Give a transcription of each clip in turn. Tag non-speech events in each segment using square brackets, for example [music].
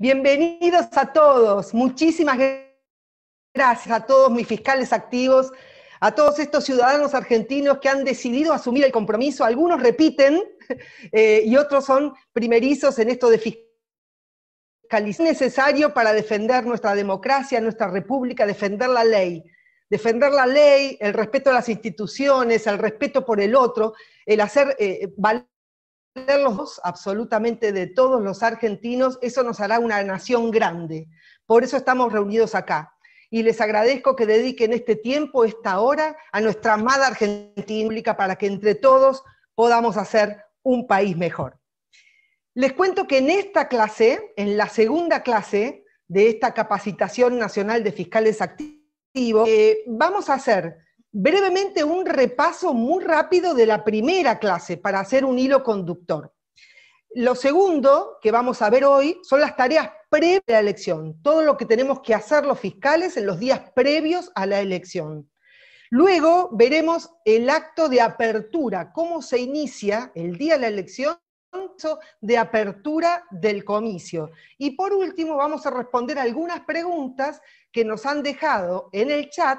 Bienvenidos a todos. Muchísimas gracias a todos mis fiscales activos, a todos estos ciudadanos argentinos que han decidido asumir el compromiso. Algunos repiten [laughs] eh, y otros son primerizos en esto de fiscalizar. Es necesario para defender nuestra democracia, nuestra república, defender la ley. Defender la ley, el respeto a las instituciones, el respeto por el otro, el hacer eh, eh dos absolutamente de todos los argentinos, eso nos hará una nación grande. Por eso estamos reunidos acá. Y les agradezco que dediquen este tiempo, esta hora, a nuestra amada Argentina para que entre todos podamos hacer un país mejor. Les cuento que en esta clase, en la segunda clase de esta capacitación nacional de fiscales activos, eh, vamos a hacer brevemente un repaso muy rápido de la primera clase para hacer un hilo conductor. Lo segundo que vamos a ver hoy son las tareas previas a la elección, todo lo que tenemos que hacer los fiscales en los días previos a la elección. Luego veremos el acto de apertura, cómo se inicia el día de la elección de apertura del comicio. Y por último vamos a responder algunas preguntas que nos han dejado en el chat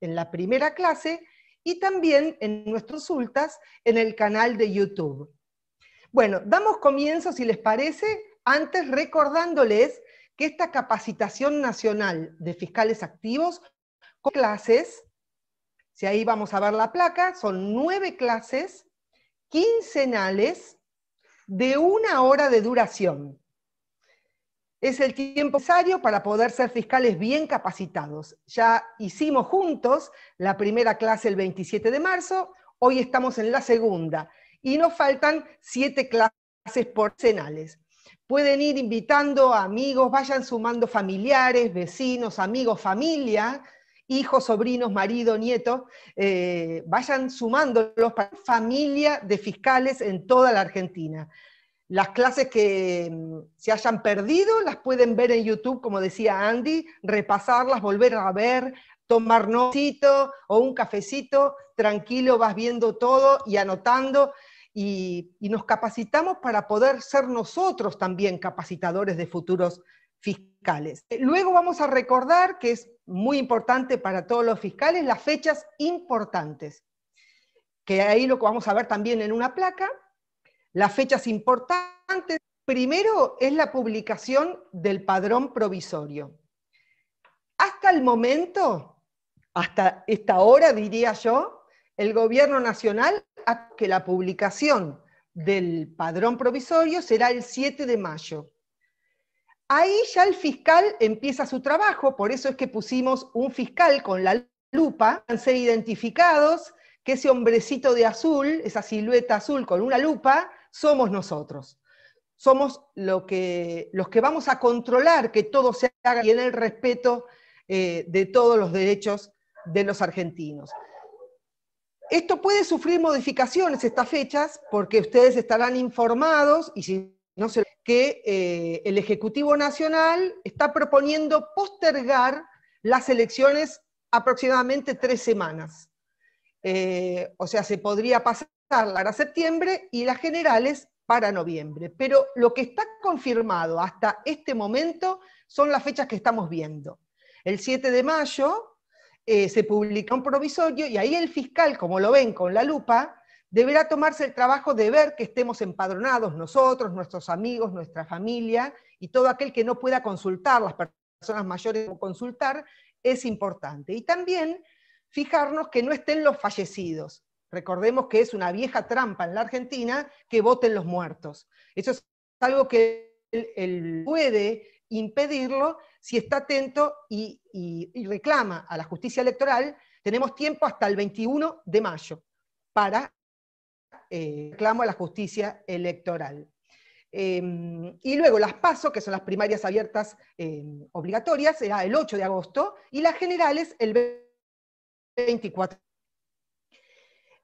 en la primera clase y también en nuestros ultas en el canal de YouTube. Bueno, damos comienzo, si les parece, antes recordándoles que esta capacitación nacional de fiscales activos con clases, si ahí vamos a ver la placa, son nueve clases quincenales de una hora de duración es el tiempo necesario para poder ser fiscales bien capacitados. Ya hicimos juntos la primera clase el 27 de marzo, hoy estamos en la segunda y nos faltan siete clases porcenales. Pueden ir invitando amigos, vayan sumando familiares, vecinos, amigos, familia, hijos, sobrinos, marido, nieto, eh, vayan sumándolos para familia de fiscales en toda la Argentina. Las clases que mm, se hayan perdido las pueden ver en YouTube, como decía Andy, repasarlas, volver a ver, tomar notito o un cafecito, tranquilo, vas viendo todo y anotando. Y, y, nos capacitamos para poder ser nosotros también capacitadores de futuros fiscales. Luego vamos a recordar, que es muy importante para todos los fiscales, las fechas importantes, que ahí lo vamos a ver también en una placa, las fechas importantes, primero es la publicación del padrón provisorio. Hasta el momento, hasta esta hora diría yo, el gobierno nacional que la publicación del padrón provisorio será el 7 de mayo. Ahí ya el fiscal empieza su trabajo, por eso es que pusimos un fiscal con la lupa, van ser identificados, que ese hombrecito de azul, esa silueta azul con una lupa, somos nosotros. Somos los que vamos a controlar que todo se haga y en el respeto eh, de todos los derechos de los argentinos. Esto puede sufrir modificaciones estas fechas porque ustedes estarán informados y si no se que eh, el Ejecutivo Nacional está proponiendo postergar las elecciones aproximadamente tres semanas. Eh, o sea, se podría pasar para septiembre y las generales para noviembre. Pero lo que está confirmado hasta este momento son las fechas que estamos viendo. El 7 de mayo eh, se publica un provisorio y ahí el fiscal, como lo ven con la lupa, deberá tomarse el trabajo de ver que estemos empadronados nosotros, nuestros amigos, nuestra familia y todo aquel que no pueda consultar, las personas mayores consultar, es importante. Y también fijarnos que no estén los fallecidos. Recordemos que es una vieja trampa en la Argentina que voten los muertos. Eso es algo que él, puede impedirlo si está atento y, reclama a la justicia electoral. Tenemos tiempo hasta el 21 de mayo para eh, reclamo a la justicia electoral. Em, y luego las PASO, que son las primarias abiertas em, obligatorias, será el 8 de agosto, y las generales el 24 de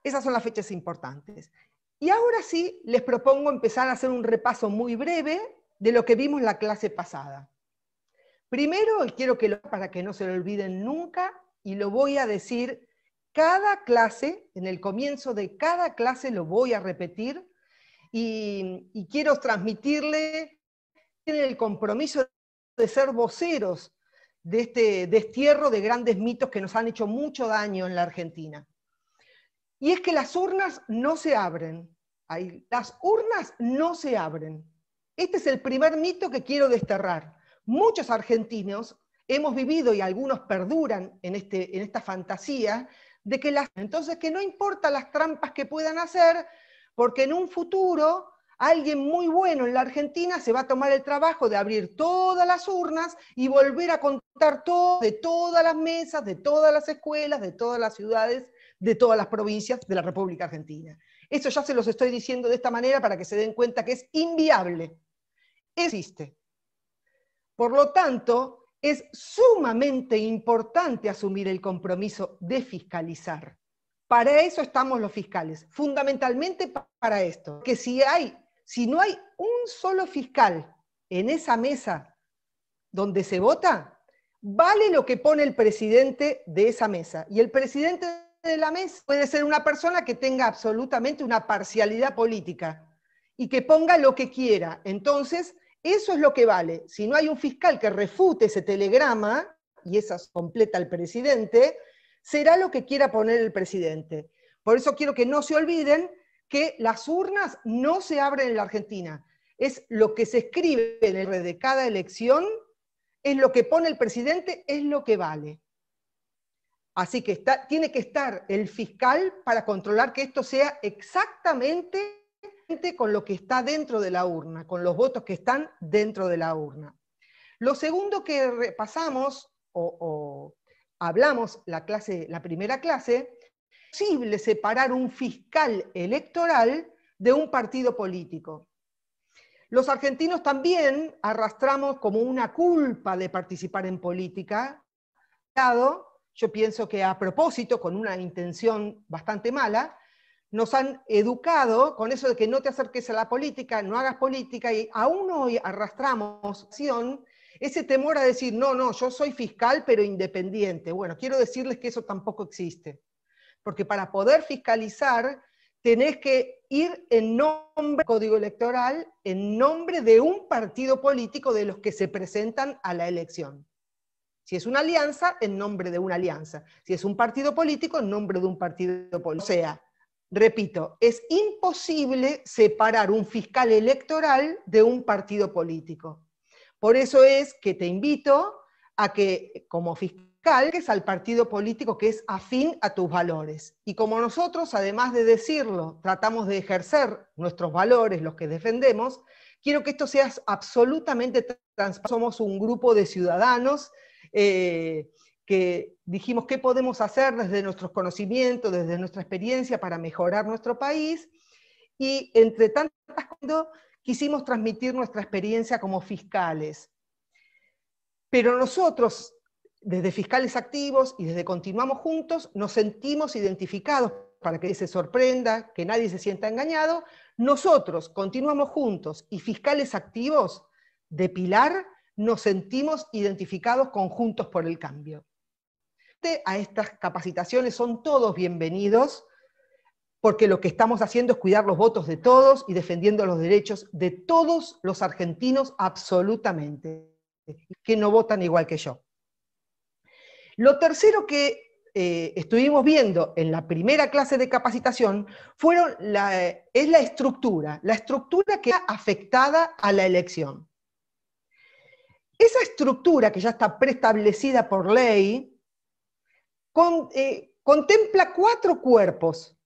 esas son las fechas importantes. Y ahora sí, les propongo empezar a hacer un repaso muy breve de lo que vimos en la clase pasada. Primero, quiero que lo para que no se lo olviden nunca, y lo voy a decir cada clase, en el comienzo de cada clase lo voy a repetir, y, quiero transmitirle el compromiso de ser voceros de este destierro de grandes mitos que nos han hecho mucho daño en la Argentina y es que las urnas no se abren. Las urnas no se abren. Este es el primer mito que quiero desterrar. Muchos argentinos hemos vivido y algunos perduran en, este, en esta fantasía de que las... Entonces, que no importa las trampas que puedan hacer, porque en un futuro alguien muy bueno en la Argentina se va a tomar el trabajo de abrir todas las urnas y volver a contar todo, de todas las mesas, de todas las escuelas, de todas las ciudades de todas las provincias de la República Argentina. Eso ya se los estoy diciendo de esta manera para que se den cuenta que es inviable. Existe. Por lo tanto, es sumamente importante asumir el compromiso de fiscalizar. Para eso estamos los fiscales, fundamentalmente para esto, que si hay, si no hay un solo fiscal en esa mesa donde se vota, vale lo que pone el presidente de esa mesa. Y el presidente de la mesa puede ser una persona que tenga absolutamente una parcialidad política y que ponga lo que quiera. Entonces, eso es lo que vale. Si no hay un fiscal que refute ese telegrama, y esa completa al presidente, será lo que quiera poner el presidente. Por eso quiero que no se olviden que las urnas no se abren en la Argentina. Es lo que se escribe en el de cada elección, es lo que pone el presidente, es lo que vale. Así que tiene que estar el fiscal para controlar que esto sea exactamente con lo que está dentro de la urna, con los votos que están dentro de la urna. Lo segundo que repasamos o, hablamos la, clase, la primera clase, es posible separar un fiscal electoral de un partido político. Los argentinos también arrastramos como una culpa de participar en política, dado yo pienso que a propósito, con una intención bastante mala, nos han educado con eso de que no te acerques a la política, no hagas política, y aún hoy arrastramos ese temor a decir, no, no, yo soy fiscal pero independiente. Bueno, quiero decirles que eso tampoco existe, porque para poder fiscalizar tenés que ir en nombre del código electoral, en nombre de un partido político de los que se presentan a la elección. Si es una alianza, en nombre de una alianza. Si es un partido político, en nombre de un partido político. O sea, repito, es imposible separar un fiscal electoral de un partido político. Por eso es que te invito a que como fiscal es al partido político que es afín a tus valores. Y como nosotros, además de decirlo, tratamos de ejercer nuestros valores, los que defendemos, quiero que esto sea absolutamente transparente. Somos un grupo de ciudadanos eh, que dijimos qué podemos hacer desde nuestros conocimientos, desde nuestra experiencia para mejorar nuestro país. Y entre tantas cosas, quisimos transmitir nuestra experiencia como fiscales. Pero nosotros, desde fiscales activos y desde Continuamos Juntos, nos sentimos identificados para que se sorprenda, que nadie se sienta engañado. Nosotros, Continuamos Juntos y fiscales activos de Pilar, nos sentimos identificados conjuntos por el cambio. Este, a estas capacitaciones son todos bienvenidos, porque lo que estamos haciendo es cuidar los votos de todos y defendiendo los derechos de todos los argentinos absolutamente, que no votan igual que yo. Lo tercero que eh, estuvimos viendo en la primera clase de capacitación fueron es la estructura, la estructura que ha afectada a la elección. Esa estructura que ya está preestablecida por ley eh, contempla cuatro cuerpos,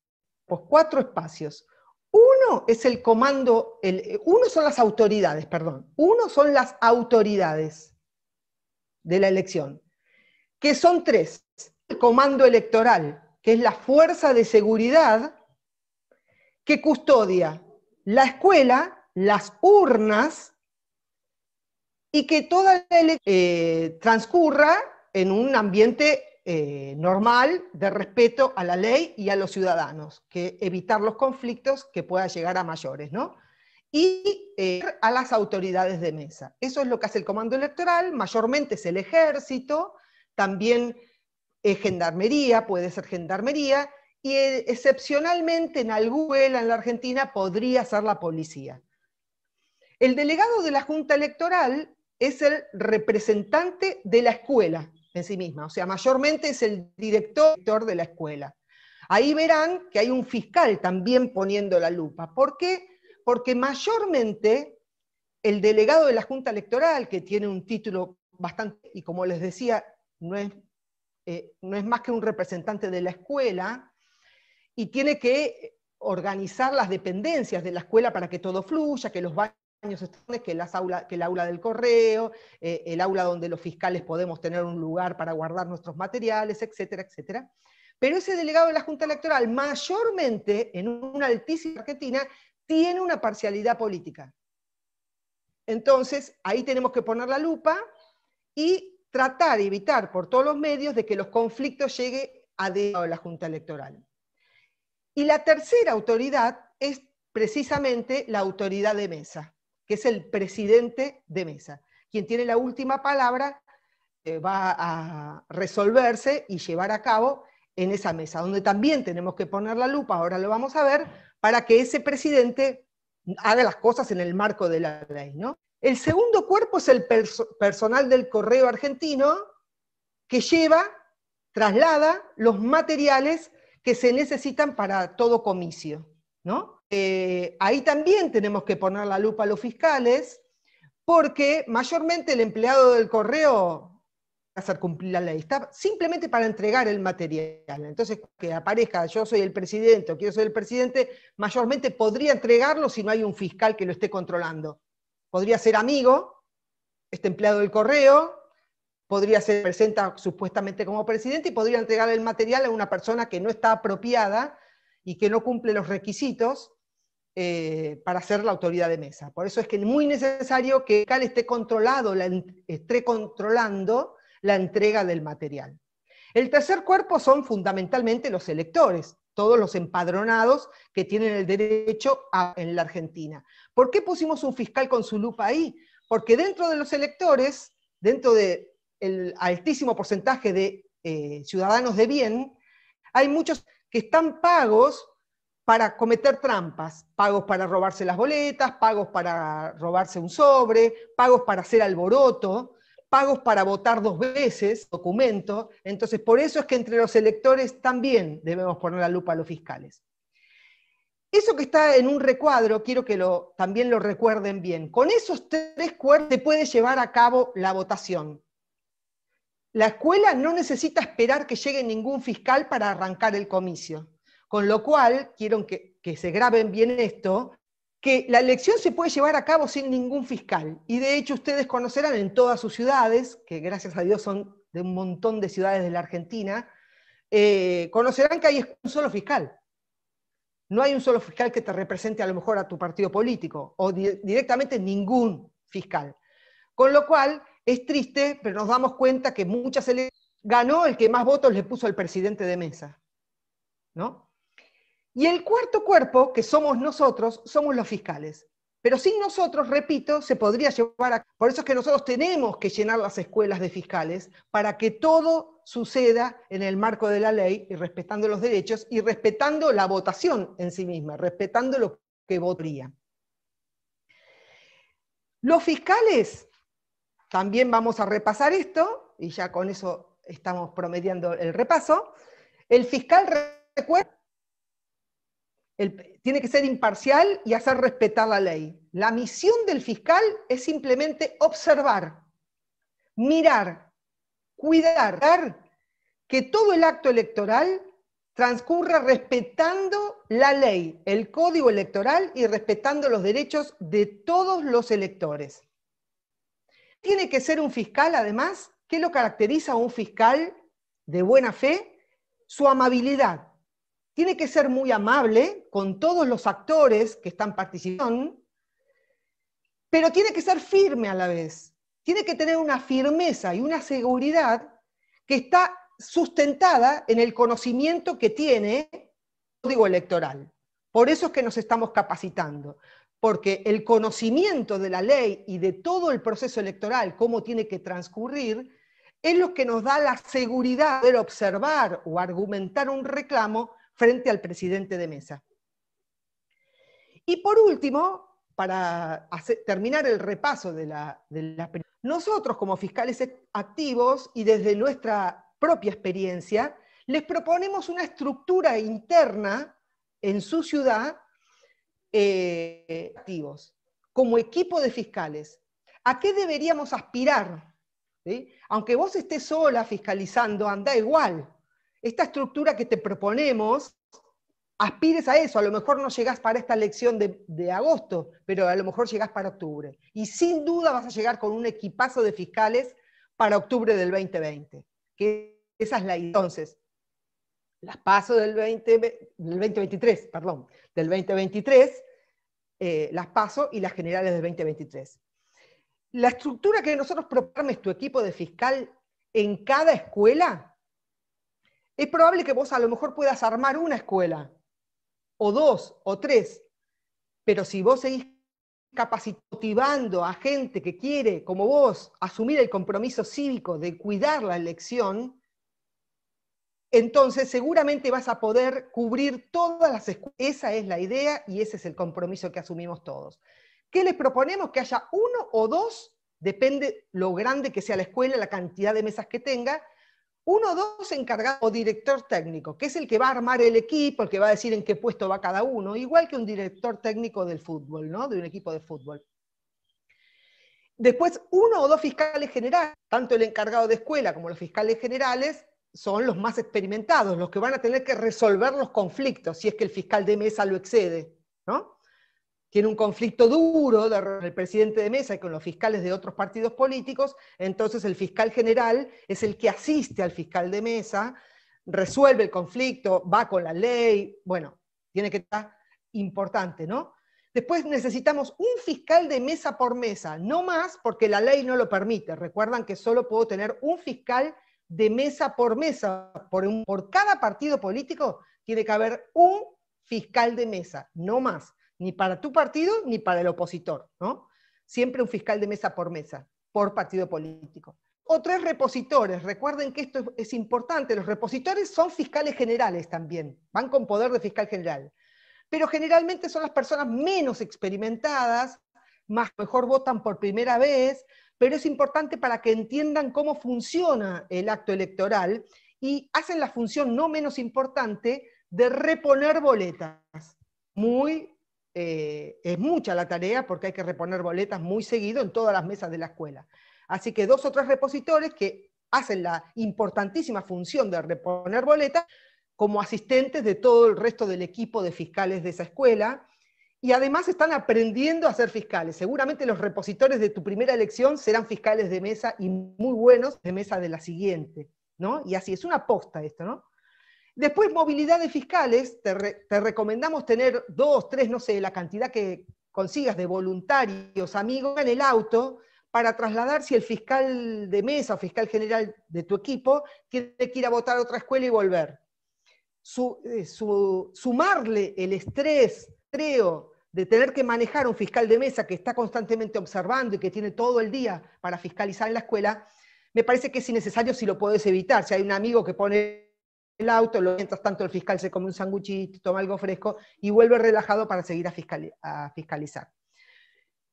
pues cuatro espacios. Uno es el comando, eh, uno son las autoridades, perdón, uno son las autoridades de la elección, que son tres. El comando electoral, que es la fuerza de seguridad que custodia la escuela, las urnas y que toda la elección eh, transcurra en un ambiente eh, normal de respeto a la ley y a los ciudadanos, que evitar los conflictos que puedan llegar a mayores, ¿no? Y eh, a las autoridades de mesa. Eso es lo que hace el comando electoral, mayormente es el ejército, también es gendarmería, puede ser gendarmería, y excepcionalmente en Algüela, en la Argentina, podría ser la policía. El delegado de la Junta Electoral es el representante de la escuela en sí misma, o sea, mayormente es el director de la escuela. Ahí verán que hay un fiscal también poniendo la lupa. ¿Por qué? Porque mayormente el delegado de la Junta Electoral, que tiene un título bastante, y como les decía, no es, eh, no es más que un representante de la escuela, y tiene que organizar las dependencias de la escuela para que todo fluya, que los baños años que, las aula, que el aula del correo, eh, el aula donde los fiscales podemos tener un lugar para guardar nuestros materiales, etcétera, etcétera. Pero ese delegado de la Junta Electoral, mayormente en una altísima Argentina, tiene una parcialidad política. Entonces, ahí tenemos que poner la lupa y tratar, de evitar por todos los medios de que los conflictos lleguen a la Junta Electoral. Y la tercera autoridad es precisamente la autoridad de mesa que es el presidente de mesa. Quien tiene la última palabra eh, va a resolverse y llevar a cabo en esa mesa, donde también tenemos que poner la lupa, ahora lo vamos a ver, para que ese presidente haga las cosas en el marco de la ley. ¿no? El segundo cuerpo es el personal del correo argentino que lleva, traslada los materiales que se necesitan para todo comicio. ¿no? Eh, ahí también tenemos que poner la lupa a los fiscales, porque mayormente el empleado del correo va a hacer cumplir la ley, está simplemente para entregar el material. Entonces, que aparezca yo soy el presidente o quiero ser el presidente, mayormente podría entregarlo si no hay un fiscal que lo esté controlando. Podría ser amigo, este empleado del correo, podría ser presenta supuestamente como presidente y podría entregar el material a una persona que no está apropiada y que no cumple los requisitos, eh, para ser la autoridad de mesa. Por eso es que es muy necesario que CAL esté, controlado, esté controlando la entrega del material. El tercer cuerpo son fundamentalmente los electores, todos los empadronados que tienen el derecho en la Argentina. ¿Por qué pusimos un fiscal con su lupa ahí? Porque dentro de los electores, dentro del altísimo porcentaje de eh, ciudadanos de bien, hay muchos que están pagos para cometer trampas, pagos para robarse las boletas, pagos para robarse un sobre, pagos para hacer alboroto, pagos para votar dos veces, documento. Entonces, por eso es que entre los electores también debemos poner la lupa a los fiscales. Eso que está en un recuadro, quiero que también lo recuerden bien. Con esos tres cuerpos se puede llevar a cabo la votación. La escuela no necesita esperar que llegue ningún fiscal para arrancar el comicio. Con lo cual, quiero que, se graben bien esto, que la elección se puede llevar a cabo sin ningún fiscal. Y de hecho ustedes conocerán en todas sus ciudades, que gracias a Dios son de un montón de ciudades de la Argentina, eh, conocerán que hay un solo fiscal. No hay un solo fiscal que te represente a lo mejor a tu partido político, o directamente ningún fiscal. Con lo cual, es triste, pero nos damos cuenta que muchas elecciones ganó el que más votos le puso al presidente de mesa. ¿No? Y el cuarto cuerpo, que somos nosotros, somos los fiscales. Pero sin nosotros, repito, se podría llevar a... Por eso es que nosotros tenemos que llenar las escuelas de fiscales para que todo suceda en el marco de la ley y respetando los derechos y respetando la votación en sí misma, respetando lo que votaría. Los fiscales, también vamos a repasar esto, y ya con eso estamos promediando el repaso. El fiscal recuerda tiene que ser imparcial y hacer respetar la ley. La misión del fiscal es simplemente observar, mirar, cuidar que todo el acto electoral transcurra respetando la ley, el código electoral y respetando los derechos de todos los electores. Tiene que ser un fiscal, además, ¿qué lo caracteriza a un fiscal de buena fe? Su amabilidad, tiene que ser muy amable con todos los actores que están participando, pero tiene que ser firme a la vez. Tiene que tener una firmeza y una seguridad que está sustentada en el conocimiento que tiene el código electoral. Por eso es que nos estamos capacitando, porque el conocimiento de la ley y de todo el proceso electoral, cómo tiene que transcurrir, es lo que nos da la seguridad de observar o argumentar un reclamo frente al presidente de mesa. Y por último, para terminar el repaso de la, de Nosotros como fiscales activos y desde nuestra propia experiencia, les proponemos una estructura interna en su ciudad eh, activos, como equipo de fiscales. ¿A qué deberíamos aspirar? Aunque vos estés sola fiscalizando, anda igual esta estructura que te proponemos, aspires a eso. A lo mejor no llegás para esta elección de, agosto, pero a lo mejor llegás para octubre. Y sin duda vas a llegar con un equipazo de fiscales para octubre del 2020. Que esa es la entonces. Las paso del, 20, del 2023, perdón, del 2023, eh, las paso y las generales del 2023. La estructura que nosotros proponemos tu equipo de fiscal en cada escuela es probable que vos a lo mejor puedas armar una escuela, o dos, o tres, pero si vos seguís capacitando a gente que quiere, como vos, asumir el compromiso cívico de cuidar la elección, entonces seguramente vas a poder cubrir todas las escuelas. Esa es la idea y ese es el compromiso que asumimos todos. ¿Qué les proponemos? Que haya uno o dos, depende lo grande que sea la escuela, la cantidad de mesas que tenga, uno o dos encargados o director técnico, que es el que va a armar el equipo, el que va a decir en qué puesto va cada uno, igual que un director técnico del fútbol, ¿no? De un equipo de fútbol. Después, uno o dos fiscales generales, tanto el encargado de escuela como los fiscales generales, son los más experimentados, los que van a tener que resolver los conflictos si es que el fiscal de mesa lo excede, ¿no? tiene un conflicto duro con el presidente de mesa y con los fiscales de otros partidos políticos, entonces el fiscal general es el que asiste al fiscal de mesa, resuelve el conflicto, va con la ley, bueno, tiene que estar importante, ¿no? Después necesitamos un fiscal de mesa por mesa, no más porque la ley no lo permite. Recuerdan que solo puedo tener un fiscal de mesa por mesa, por, por cada partido político tiene que haber un fiscal de mesa, no más ni para tu partido ni para el opositor, ¿no? Siempre un fiscal de mesa por mesa, por partido político. O tres repositores, recuerden que esto es importante, los repositores son fiscales generales también, van con poder de fiscal general, pero generalmente son las personas menos experimentadas, más mejor votan por primera vez, pero es importante para que entiendan cómo funciona el acto electoral y hacen la función no menos importante de reponer boletas. Muy eh, es mucha la tarea porque hay que reponer boletas muy seguido en todas las mesas de la escuela. Así que dos o tres repositores que hacen la importantísima función de reponer boletas como asistentes de todo el resto del equipo de fiscales de esa escuela. Y además están aprendiendo a ser fiscales. Seguramente los repositores de tu primera elección serán fiscales de mesa y muy buenos de mesa de la siguiente, ¿no? Y así es una aposta esto, ¿no? Después, movilidades fiscales, te, recomendamos tener dos, tres, no sé, la cantidad que consigas de voluntarios, amigos en el auto, para trasladar si el fiscal de mesa o fiscal general de tu equipo tiene que ir a votar a otra escuela y volver. Eh, su, sumarle el estrés, creo, de tener que manejar un fiscal de mesa que está constantemente observando y que tiene todo el día para fiscalizar en la escuela, me parece que es innecesario si lo puedes evitar. Si hay un amigo que pone el auto, lo, mientras tanto el fiscal se come un sanguchito, toma algo fresco y vuelve relajado para seguir a, fiscalizar.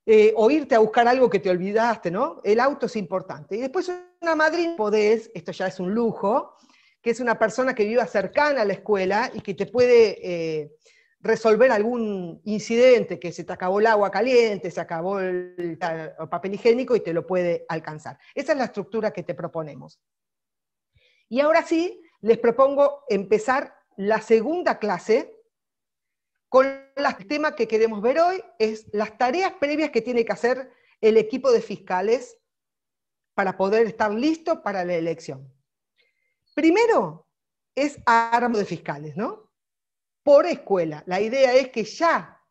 Eh, o irte a buscar algo que te olvidaste, ¿no? El auto es importante. Y después una madrina podés, esto ya es un lujo, que es una persona que viva cercana a la escuela y que te puede eh, resolver algún incidente, que se te acabó el agua caliente, se acabó el papel higiénico y te lo puede alcanzar. Esa es la estructura que te proponemos. Y ahora sí, les propongo empezar la segunda clase con el tema que queremos ver hoy, es las tareas previas que tiene que hacer el equipo de fiscales para poder estar listo para la elección. Primero es armo de fiscales, ¿no? Por escuela. La idea es que ya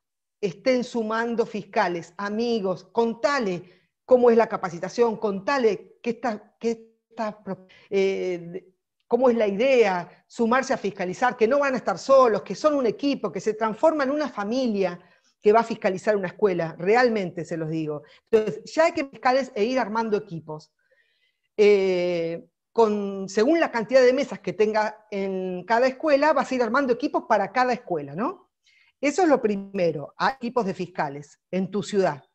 estén sumando fiscales, amigos, contale cómo es la capacitación, contale qué está, está eh, cómo es la idea, sumarse a fiscalizar, que no van a estar solos, que son un equipo, que se transforma en una familia que va a fiscalizar una escuela, realmente se los digo. Entonces, ya hay que fiscales e ir armando equipos. Eh, con, según la cantidad de mesas que tenga en cada escuela, vas a ir armando equipos para cada escuela, ¿no? Eso es lo primero, a equipos de fiscales en tu ciudad.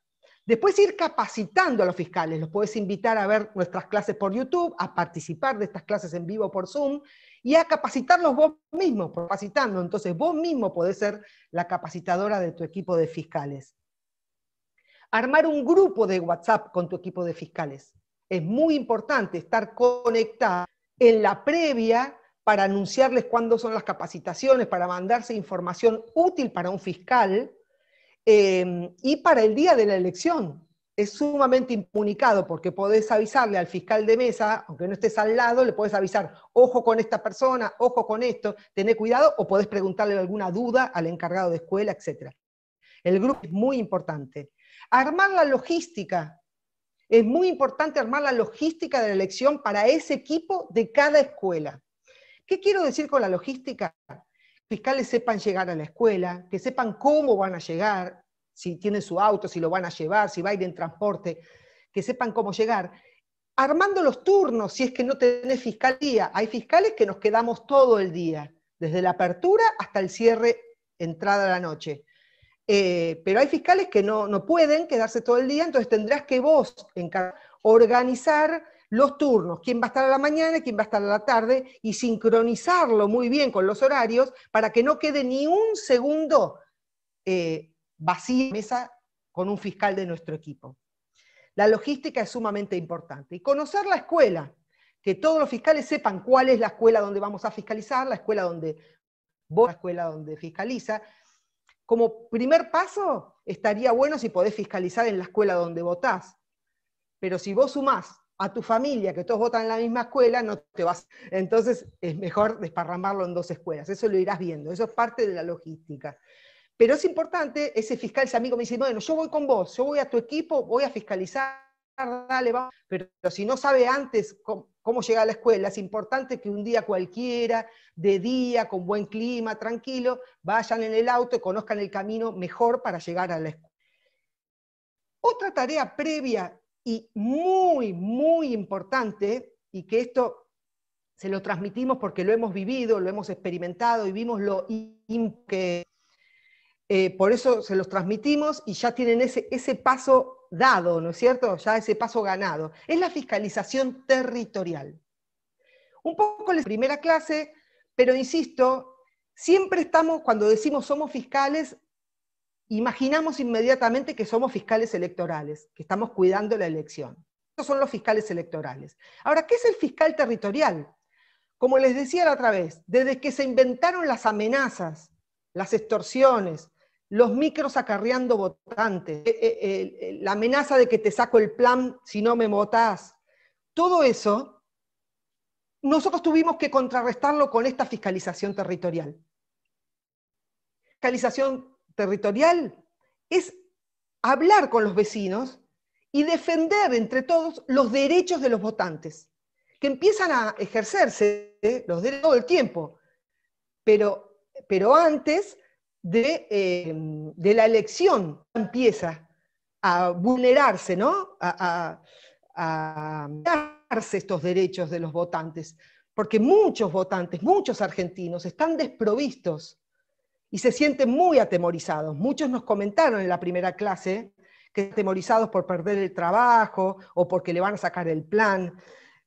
Después ir capacitando a los fiscales, los puedes invitar a ver nuestras clases por YouTube, a participar de estas clases en vivo por Zoom y a capacitarlos vos mismo, capacitando. Entonces vos mismo podés ser la capacitadora de tu equipo de fiscales. Armar un grupo de WhatsApp con tu equipo de fiscales. Es muy importante estar conectada en la previa para anunciarles cuándo son las capacitaciones, para mandarse información útil para un fiscal Em, y para el día de la elección es sumamente impunicado porque podés avisarle al fiscal de mesa, aunque no estés al lado, le podés avisar, ojo con esta persona, ojo con esto, ten cuidado, o podés preguntarle alguna duda al encargado de escuela, etc. El grupo es muy importante. Armar la logística. Es muy importante armar la logística de la elección para ese equipo de cada escuela. ¿Qué quiero decir con la logística? fiscales sepan llegar a la escuela, que sepan cómo van a llegar, si tienen su auto, si lo van a llevar, si va a ir en transporte, que sepan cómo llegar. Armando los turnos, si es que no tenés fiscalía. Hay fiscales que nos quedamos todo el día, desde la apertura hasta el cierre, entrada a la noche. Eh, pero hay fiscales que no, no, pueden quedarse todo el día, entonces tendrás que vos organizar los turnos, quién va a estar a la mañana, quién va a estar a la tarde, y sincronizarlo muy bien con los horarios para que no quede ni un segundo eh, vacío en la mesa con un fiscal de nuestro equipo. La logística es sumamente importante. Y conocer la escuela, que todos los fiscales sepan cuál es la escuela donde vamos a fiscalizar, la escuela donde vos, la escuela donde fiscaliza. Como primer paso, estaría bueno si podés fiscalizar en la escuela donde votás. Pero si vos sumás a tu familia, que todos votan en la misma escuela, no te vas. Entonces es mejor desparramarlo en dos escuelas, eso lo irás viendo, eso es parte de la logística. Pero es importante, ese fiscal, ese amigo me dice, bueno, yo voy con vos, yo voy a tu equipo, voy a fiscalizar, dale, vamos. Pero si no sabe antes cómo, cómo llegar a la escuela, es importante que un día cualquiera, de día, con buen clima, tranquilo, vayan en el auto y conozcan el camino mejor para llegar a la escuela. Otra tarea previa y muy, muy importante, y que esto se lo transmitimos porque lo hemos vivido, lo hemos experimentado y vimos lo que... Eh, por eso se los transmitimos y ya tienen ese, ese paso dado, ¿no es cierto? Ya ese paso ganado. Es la fiscalización territorial. Un poco la primera clase, pero insisto, siempre estamos, cuando decimos somos fiscales, imaginamos inmediatamente que somos fiscales electorales, que estamos cuidando la elección. Estos son los fiscales electorales. Ahora, ¿qué es el fiscal territorial? Como les decía la otra vez, desde que se inventaron las amenazas, las extorsiones, los micros acarreando votantes, eh, eh, la amenaza de que te saco el plan si no me votás, todo eso, nosotros tuvimos que contrarrestarlo con esta fiscalización territorial. Fiscalización territorial es hablar con los vecinos y defender entre todos los derechos de los votantes, que empiezan a ejercerse ¿eh? los derechos todo el tiempo, pero, pero antes eh, de, la elección empieza a vulnerarse, ¿no? A, a, estos derechos de los votantes, porque muchos votantes, muchos argentinos están desprovistos y se sienten muy atemorizados. Muchos nos comentaron en la primera clase que atemorizados por perder el trabajo o porque le van a sacar el plan.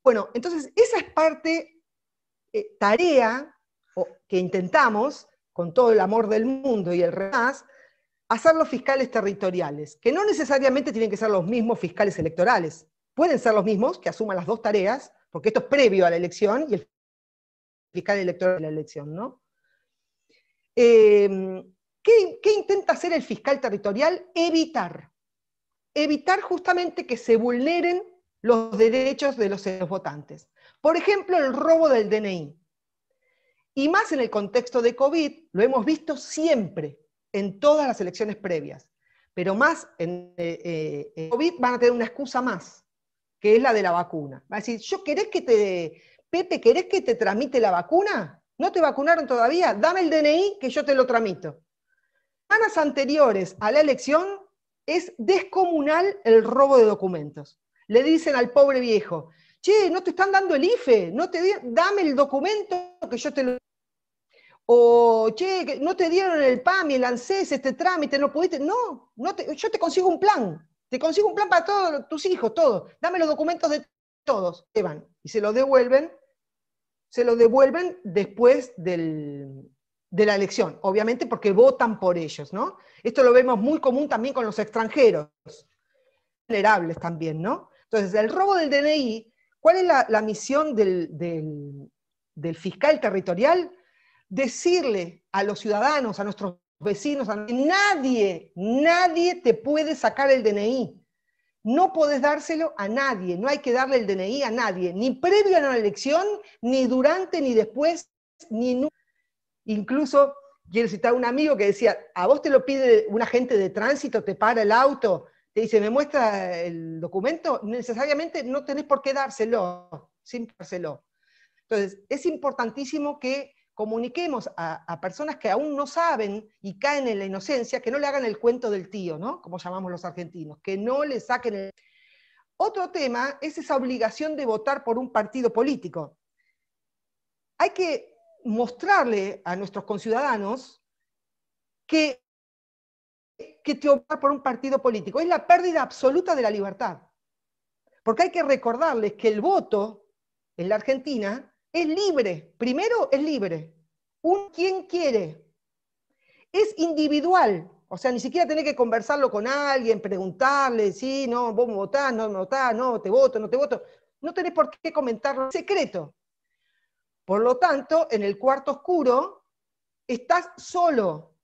Bueno, entonces esa es parte, eh, tarea o, que intentamos, con todo el amor del mundo y el remas hacer los fiscales territoriales, que no necesariamente tienen que ser los mismos fiscales electorales. Pueden ser los mismos, que asuman las dos tareas, porque esto es previo a la elección y el fiscal electoral de la elección, ¿no? Em, ¿qué, intenta hacer el fiscal territorial? Evitar, evitar justamente que se vulneren los derechos de los votantes. Por ejemplo, el robo del DNI. Y más en el contexto de COVID, lo hemos visto siempre, en todas las elecciones previas. Pero más eh, eh, en, COVID van a tener una excusa más, que es la de la vacuna. Va a decir, yo querés que te, Pepe, ¿querés que te tramite la vacuna? ¿No te vacunaron todavía? Dame el DNI que yo te lo tramito. Semanas anteriores a la elección es descomunal el robo de documentos. Le dicen al pobre viejo, che, no te están dando el IFE, no te dame el documento que yo te lo... O, che, no te dieron el PAMI, el ANSES, este trámite, no pudiste... No, no yo te consigo un plan, te consigo un plan para todos tus hijos, todos. Dame los documentos de todos, y se los devuelven se lo devuelven después de la elección, obviamente porque votan por ellos, ¿no? Esto lo vemos muy común también con los extranjeros, vulnerables también, ¿no? Entonces, el robo del DNI, ¿cuál es la, misión del, fiscal territorial? Decirle a los ciudadanos, a nuestros vecinos, a nadie, nadie te puede sacar el DNI no podés dárselo a nadie, no hay que darle el DNI a nadie, ni previo a una elección, ni durante, ni después, ni nunca. Incluso quiero citar a un amigo que decía, a vos te lo pide un agente de tránsito, te para el auto, te dice, ¿me muestra el documento? Necesariamente no tenés por qué dárselo, sin dárselo. Entonces, es importantísimo que comuniquemos a, personas que aún no saben y caen en la inocencia, que no le hagan el cuento del tío, ¿no? Como llamamos los argentinos, que no le saquen el... Otro tema es esa obligación de votar por un partido político. Hay que mostrarle a nuestros conciudadanos que, que te votar por un partido político es la pérdida absoluta de la libertad. Porque hay que recordarles que el voto en la Argentina es libre, primero es libre, un quien quiere, es individual, o sea, ni siquiera tener que conversarlo con alguien, preguntarle, sí, no, vos me votás, no me votás, no, te voto, no te voto, no tenés por qué comentarlo Es secreto. Por lo tanto, en el cuarto oscuro estás solo.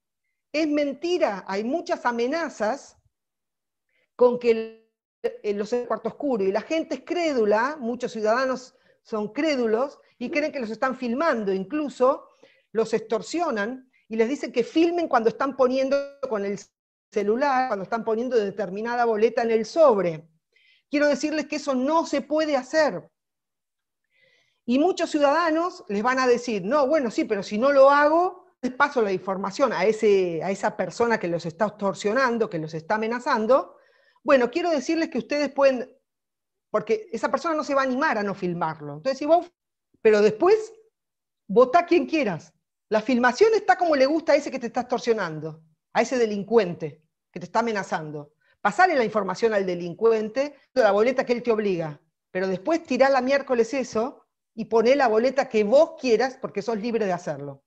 Es mentira, hay muchas amenazas con que en eh, los cuarto oscuro y la gente es crédula, muchos ciudadanos son crédulos y creen que los están filmando, incluso los extorsionan y les dicen que filmen cuando están poniendo con el celular, cuando están poniendo determinada boleta en el sobre. Quiero decirles que eso no se puede hacer. Y muchos ciudadanos les van a decir, no, bueno, sí, pero si no lo hago, les paso la información a, ese, a esa persona que los está extorsionando, que los está amenazando. Bueno, quiero decirles que ustedes pueden porque esa persona no se va a animar a no filmarlo. Entonces, si vos, pero después, votá quien quieras. La filmación está como le gusta a ese que te está extorsionando, a ese delincuente que te está amenazando. Pasale la información al delincuente, la boleta que él te obliga, pero después tirá la miércoles eso y poné la boleta que vos quieras porque sos libre de hacerlo.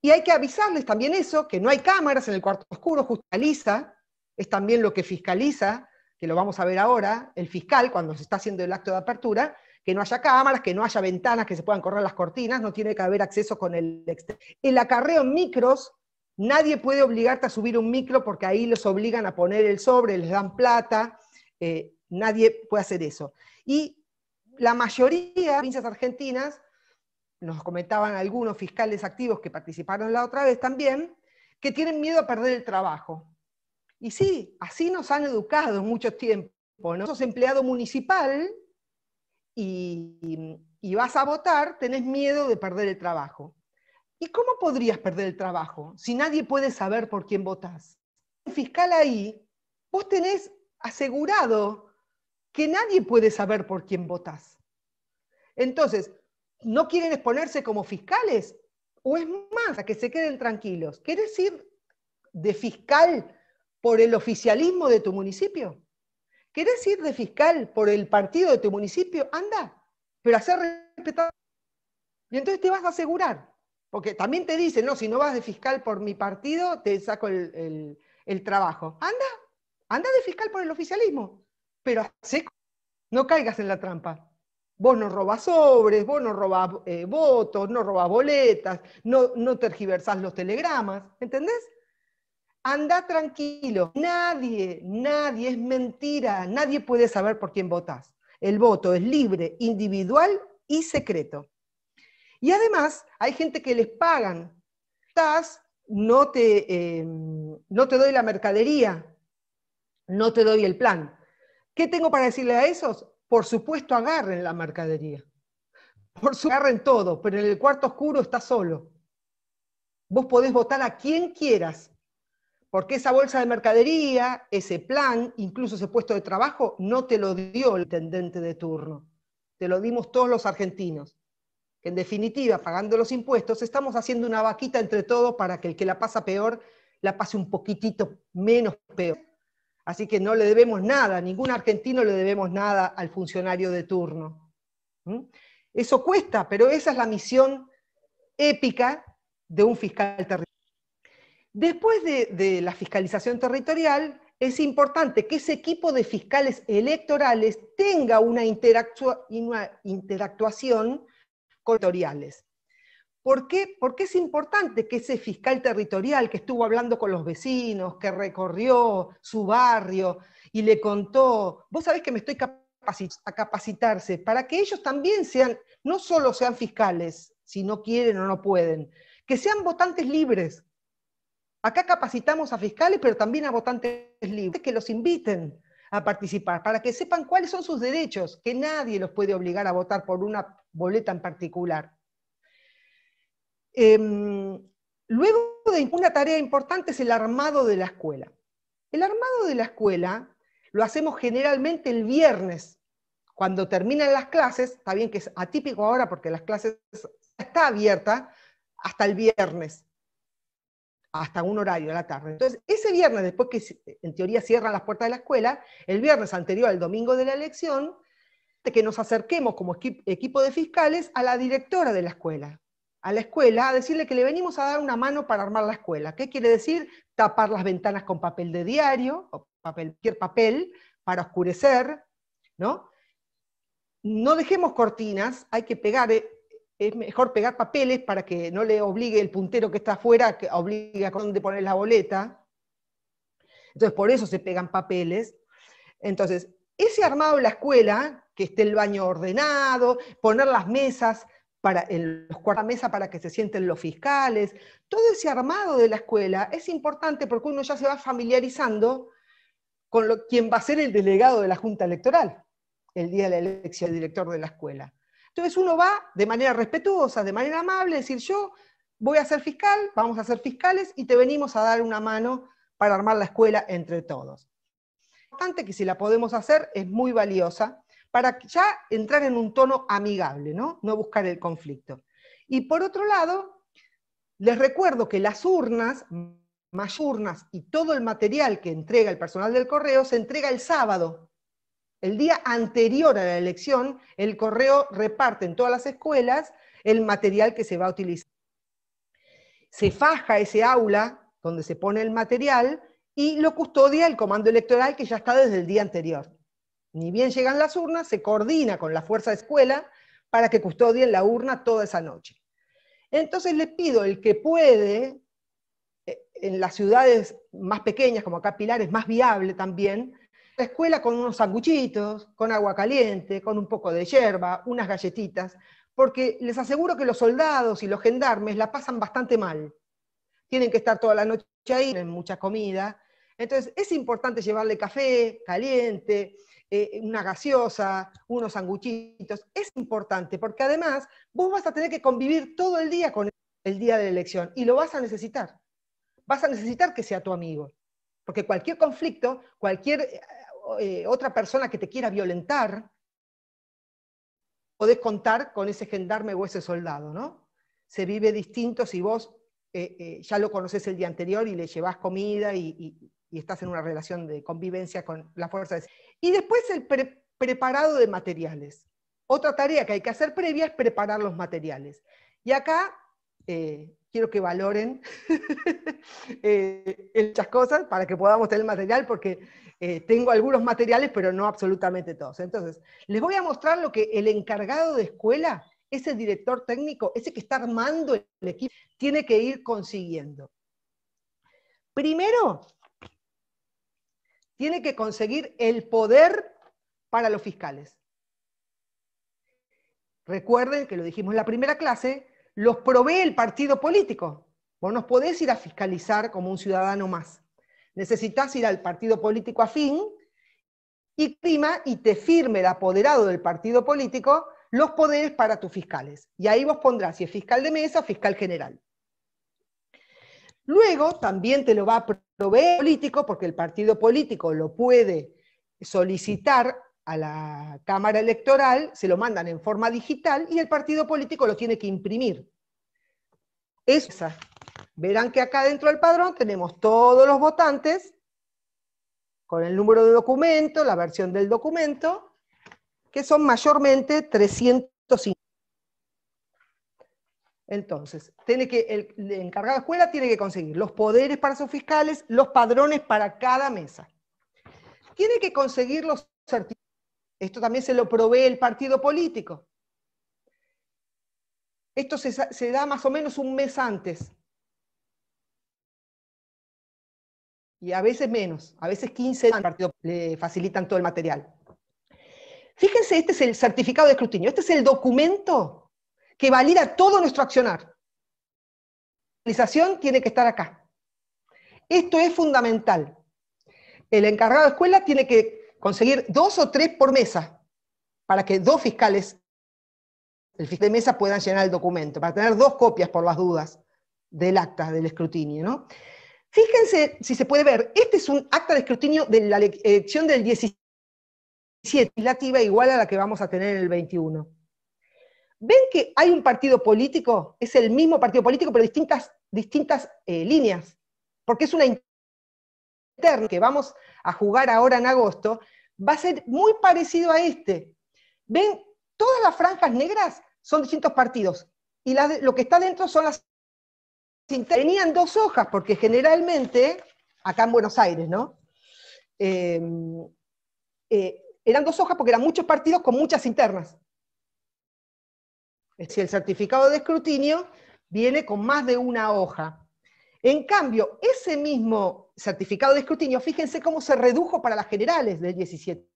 Y hay que avisarles también eso, que no hay cámaras en el cuarto oscuro, fiscaliza, es también lo que fiscaliza que lo vamos a ver ahora, el fiscal, cuando se está haciendo el acto de apertura, que no haya cámaras, que no haya ventanas, que se puedan correr las cortinas, no tiene que haber acceso con el El acarreo en micros, nadie puede obligarte a subir un micro porque ahí los obligan a poner el sobre, les dan plata, eh, nadie puede hacer eso. Y la mayoría de las provincias argentinas, nos comentaban algunos fiscales activos que participaron la otra vez también, que tienen miedo a perder el trabajo. Y sí, así nos han educado mucho tiempo. ¿no? Sos empleado municipal y, vas a votar, tenés miedo de perder el trabajo. ¿Y cómo podrías perder el trabajo si nadie puede saber por quién votás? Un fiscal ahí, vos tenés asegurado que nadie puede saber por quién votás. Entonces, ¿no quieren exponerse como fiscales? ¿O es más, a que se queden tranquilos? ¿Quieres ir de fiscal por el oficialismo de tu municipio? ¿Querés ir de fiscal por el partido de tu municipio? Anda, pero hacer respetar. Y entonces te vas a asegurar. Porque también te dicen, no, si no vas de fiscal por mi partido, te saco el, el, trabajo. Anda, anda de fiscal por el oficialismo. Pero no caigas en la trampa. Vos no robas sobres, vos no robas eh, votos, no robas boletas, no, no tergiversás los telegramas. ¿Entendés? anda tranquilo. Nadie, nadie, es mentira, nadie puede saber por quién votas. El voto es libre, individual y secreto. Y además hay gente que les pagan. Estás, no te, em, no te doy la mercadería, no te doy el plan. ¿Qué tengo para decirle a esos? Por supuesto, agarren la mercadería. Por supuesto, agarren todo, pero en el cuarto oscuro está solo. Vos podés votar a quien quieras, porque esa bolsa de mercadería, ese plan, incluso ese puesto de trabajo, no te lo dio el intendente de turno. Te lo dimos todos los argentinos. en definitiva, pagando los impuestos, estamos haciendo una vaquita entre todos para que el que la pasa peor, la pase un poquitito menos peor. Así que no le debemos nada, ningún argentino le debemos nada al funcionario de turno. Eso cuesta, pero esa es la misión épica de un fiscal territorial. Después de, la fiscalización territorial, es importante que ese equipo de fiscales electorales tenga una, interactuación con territoriales. ¿Por qué? Porque es importante que ese fiscal territorial que estuvo hablando con los vecinos, que recorrió su barrio y le contó, vos sabés que me estoy capacitando a capacitarse, para que ellos también sean, no solo sean fiscales, si no quieren o no pueden, que sean votantes libres, Acá capacitamos a fiscales, pero también a votantes libres, que los inviten a participar, para que sepan cuáles son sus derechos, que nadie los puede obligar a votar por una boleta en particular. Em, luego de una tarea importante es el armado de la escuela. El armado de la escuela lo hacemos generalmente el viernes, cuando terminan las clases, está bien que es atípico ahora porque las clases está abierta hasta el viernes, hasta un horario de la tarde. Entonces, ese viernes, después que en teoría cierran las puertas de la escuela, el viernes anterior al domingo de la elección, que nos acerquemos como equipo de fiscales a la directora de la escuela, a la escuela, a decirle que le venimos a dar una mano para armar la escuela. ¿Qué quiere decir? Tapar las ventanas con papel de diario, o papel, cualquier papel, para oscurecer, ¿no? No dejemos cortinas, hay que pegar eh, es mejor pegar papeles para que no le obligue el puntero que está afuera, que obliga a dónde poner la boleta. Entonces, por eso se pegan papeles. Entonces, ese armado de la escuela, que esté el baño ordenado, poner las mesas para los cuartos mesa para que se sienten los fiscales, todo ese armado de la escuela es importante porque uno ya se va familiarizando con lo, quien va a ser el delegado de la Junta Electoral el día de la elección del director de la escuela. Entonces uno va de manera respetuosa, de manera amable, decir yo voy a ser fiscal, vamos a ser fiscales y te venimos a dar una mano para armar la escuela entre todos. importante que si la podemos hacer es muy valiosa para ya entrar en un tono amigable, ¿no? No buscar el conflicto. Y por otro lado, les recuerdo que las urnas, más urnas y todo el material que entrega el personal del correo se entrega el sábado, el día anterior a la elección, el correo reparte en todas las escuelas el material que se va a utilizar. Se faja ese aula donde se pone el material y lo custodia el comando electoral que ya está desde el día anterior. Ni bien llegan las urnas, se coordina con la fuerza de escuela para que custodien la urna toda esa noche. Entonces le pido el que puede, eh, en las ciudades más pequeñas, como acá Pilar, es más viable también, la escuela con unos sanguchitos, con agua caliente, con un poco de hierba, unas galletitas, porque les aseguro que los soldados y los gendarmes la pasan bastante mal. Tienen que estar toda la noche ahí, tienen mucha comida. Entonces es importante llevarle café caliente, eh, una gaseosa, unos sanguchitos. Es importante porque además vos vas a tener que convivir todo el día con el día de la elección y lo vas a necesitar. Vas a necesitar que sea tu amigo. Porque cualquier conflicto, cualquier eh, eh, otra persona que te quiera violentar, podés contar con ese gendarme o ese soldado, ¿no? Se vive distinto si vos eh, eh, ya lo conoces el día anterior y le llevas comida y, estás en una relación de convivencia con la fuerza. Y después el preparado de materiales. Otra tarea que hay que hacer previa es preparar los materiales. Y acá quiero que valoren [laughs] eh, estas cosas para que podamos tener material, porque eh, tengo algunos materiales, pero no absolutamente todos. Entonces, les voy a mostrar lo que el encargado de escuela, ese director técnico, ese que está armando el equipo, tiene que ir consiguiendo. Primero, tiene que conseguir el poder para los fiscales. Recuerden que lo dijimos en la primera clase, los provee el partido político. Vos no podés ir a fiscalizar como un ciudadano más. Necesitas ir al partido político afín y prima y te firme el apoderado del partido político los poderes para tus fiscales. Y ahí vos pondrás si es fiscal de mesa o fiscal general. Luego también te lo va a proveer el político, porque el partido político lo puede solicitar a la Cámara Electoral, se lo mandan en forma digital y el partido político lo tiene que imprimir. Esa. Verán que acá dentro del padrón tenemos todos los votantes con el número de documento, la versión del documento, que son mayormente 350. Entonces, tiene que, el, encargado de escuela tiene que conseguir los poderes para sus fiscales, los padrones para cada mesa. Tiene que conseguir los certificados esto también se lo provee el partido político. Esto se, da más o menos un mes antes. Y a veces menos, a veces 15 días partido le facilitan todo el material. Fíjense, este es el certificado de escrutinio, este es el documento que valida todo nuestro accionar. La realización tiene que estar acá. Esto es fundamental. El encargado de escuela tiene que conseguir dos o tres por mesa para que dos fiscales, el fiscal de mesa, puedan llenar el documento, para tener dos copias por las dudas del acta del escrutinio. ¿no? Fíjense si se puede ver, este es un acta de escrutinio de la elección del 17 legislativa igual a la que vamos a tener en el 21. ¿Ven que hay un partido político? Es el mismo partido político, pero distintas, distintas eh, líneas, porque es una interna que vamos a jugar ahora en agosto, va a ser muy parecido a este. ¿Ven? Todas las franjas negras son distintos partidos y lo que está dentro son las... Tenían dos hojas, porque generalmente, acá en Buenos Aires, ¿no? Em, eh, eran dos hojas porque eran muchos partidos con muchas internas. Es decir, el certificado de escrutinio viene con más de una hoja. En cambio, ese mismo certificado de escrutinio, fíjense cómo se redujo para las generales del 17.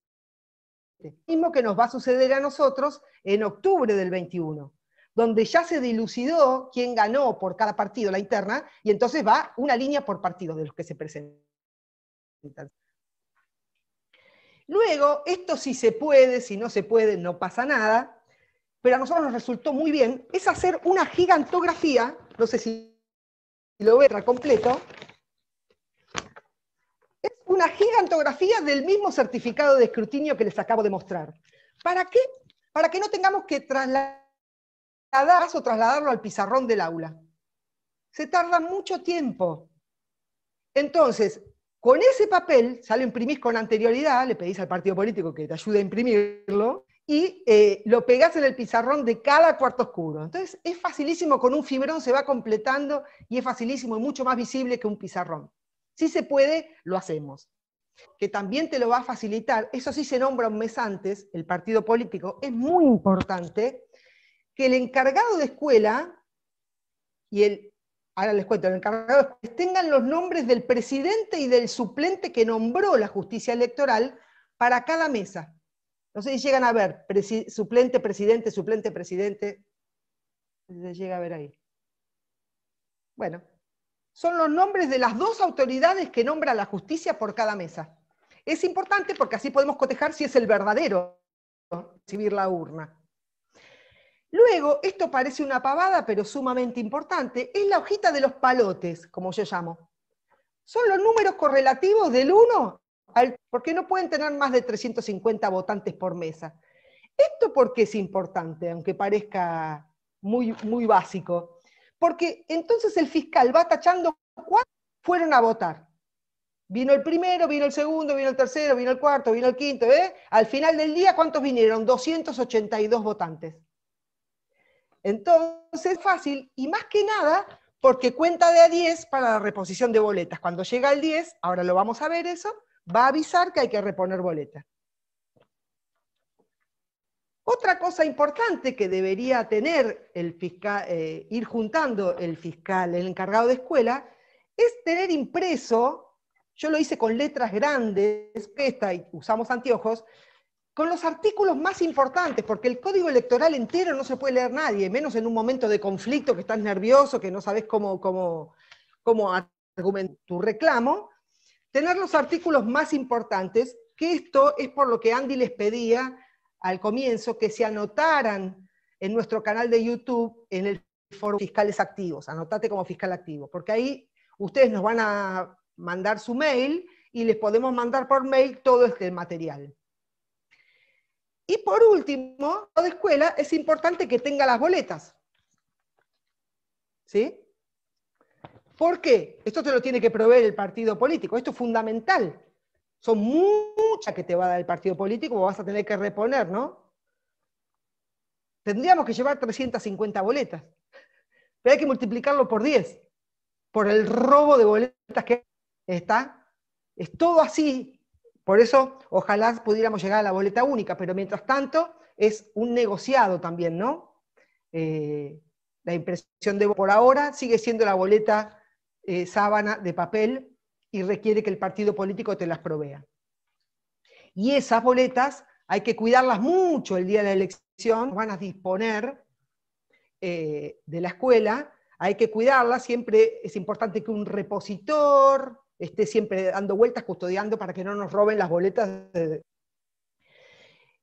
Mismo que nos va a suceder a nosotros en octubre del 21, donde ya se dilucidó quién ganó por cada partido la interna, y entonces va una línea por partido de los que se presentan. Luego, esto si se puede, si no se puede, no pasa nada, pero a nosotros nos resultó muy bien, es hacer una gigantografía, no sé si lo ven completo, una gigantografía del mismo certificado de escrutinio que les acabo de mostrar. ¿Para qué? Para que no tengamos que trasladar o trasladarlo al pizarrón del aula. Se tarda mucho tiempo. Entonces, con ese papel, ya lo imprimís con anterioridad, le pedís al partido político que te ayude a imprimirlo, y eh, lo pegás en el pizarrón de cada cuarto oscuro. Entonces, es facilísimo, con un fibrón se va completando y es facilísimo y mucho más visible que un pizarrón. Si se puede, lo hacemos. Que también te lo va a facilitar, eso sí se nombra un mes antes, el partido político, es muy importante que el encargado de escuela y el, ahora les cuento, el encargado de escuela, tengan los nombres del presidente y del suplente que nombró la justicia electoral para cada mesa. ¿No si llegan a ver suplente, presidente, suplente, presidente, se llega a ver ahí. Bueno, son los nombres de las dos autoridades que nombra la justicia por cada mesa. Es importante porque así podemos cotejar si es el verdadero recibir la urna. Luego, esto parece una pavada, pero sumamente importante, es la hojita de los palotes, como yo llamo. Son los números correlativos del 1 al... porque no pueden tener más de 350 votantes por mesa. Esto porque es importante, aunque parezca muy, muy básico. Porque entonces el fiscal va tachando cuántos fueron a votar. Vino el primero, vino el segundo, vino el tercero, vino el cuarto, vino el quinto. ¿eh? Al final del día, ¿cuántos vinieron? 282 votantes. Entonces, fácil, y más que nada, porque cuenta de a 10 para la reposición de boletas. Cuando llega el 10, ahora lo vamos a ver eso, va a avisar que hay que reponer boletas. Otra cosa importante que debería tener el fiscal, eh, ir juntando el fiscal, el encargado de escuela, es tener impreso, yo lo hice con letras grandes, esta, y usamos anteojos, con los artículos más importantes, porque el código electoral entero no se puede leer nadie, menos en un momento de conflicto que estás nervioso, que no sabes cómo, cómo, cómo argumentar tu reclamo. Tener los artículos más importantes, que esto es por lo que Andy les pedía al comienzo que se anotaran en nuestro canal de YouTube en el foro Fiscales Activos. Anotate como fiscal activo, porque ahí ustedes nos van a mandar su mail y les podemos mandar por mail todo este material. Y por último, de escuela es importante que tenga las boletas. ¿Sí? ¿Por qué? Esto te lo tiene que proveer el partido político, esto es fundamental son muchas que te va a dar el partido político, vos vas a tener que reponer, ¿no? Tendríamos que llevar 350 boletas, pero hay que multiplicarlo por 10, por el robo de boletas que está. Es todo así, por eso ojalá pudiéramos llegar a la boleta única, pero mientras tanto es un negociado también, ¿no? Eh, la impresión de por ahora sigue siendo la boleta eh, sábana de papel y requiere que el partido político te las provea. Y esas boletas hay que cuidarlas mucho el día de la elección, van a disponer eh, de la escuela, hay que cuidarlas, siempre es importante que un repositor esté siempre dando vueltas, custodiando para que no nos roben las boletas.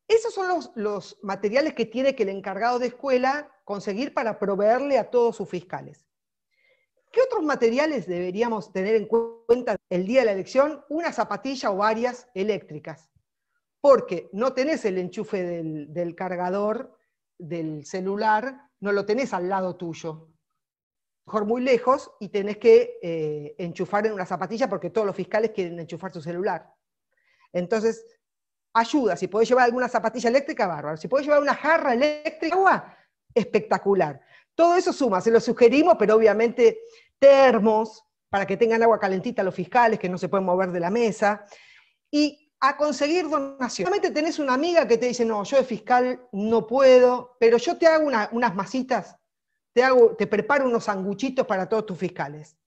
Esos son los, los materiales que tiene que el encargado de escuela conseguir para proveerle a todos sus fiscales. ¿Qué otros materiales deberíamos tener en cuenta el día de la elección? Una zapatilla o varias eléctricas, porque no tenés el enchufe del, cargador del celular, no lo tenés al lado tuyo, mejor muy lejos y tenés que eh, enchufar en una zapatilla porque todos los fiscales quieren enchufar su celular. Entonces, ayuda, si podés llevar alguna zapatilla eléctrica, bárbaro. Si podés llevar una jarra eléctrica, agua, espectacular. Todo eso suma, se lo sugerimos, pero obviamente termos para que tengan agua calentita los fiscales que no se pueden mover de la mesa, y a conseguir donaciones. Solamente tenés una amiga que te dice, no, yo de fiscal no puedo, pero yo te hago unas masitas, te, hago, te preparo unos sanguchitos para todos tus fiscales.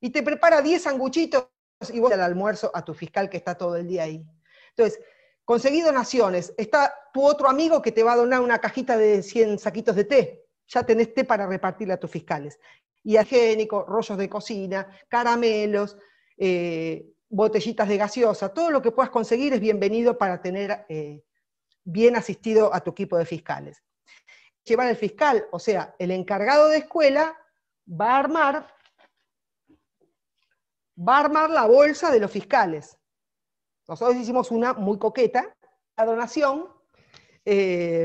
Y te prepara 10 sanguchitos y vos al almuerzo a tu fiscal que está todo el día ahí. Entonces, conseguí donaciones. Está tu otro amigo que te va a donar una cajita de 100 saquitos de té. Ya tenés té para repartirle a tus fiscales y higiénico, rollos de cocina, caramelos, eh, botellitas de gaseosa, todo lo que puedas conseguir es bienvenido para tener eh, bien asistido a tu equipo de fiscales. Llevar el fiscal, o sea, el encargado de escuela va a armar, armar la bolsa de los fiscales. Nosotros hicimos una muy coqueta, la donación, eh,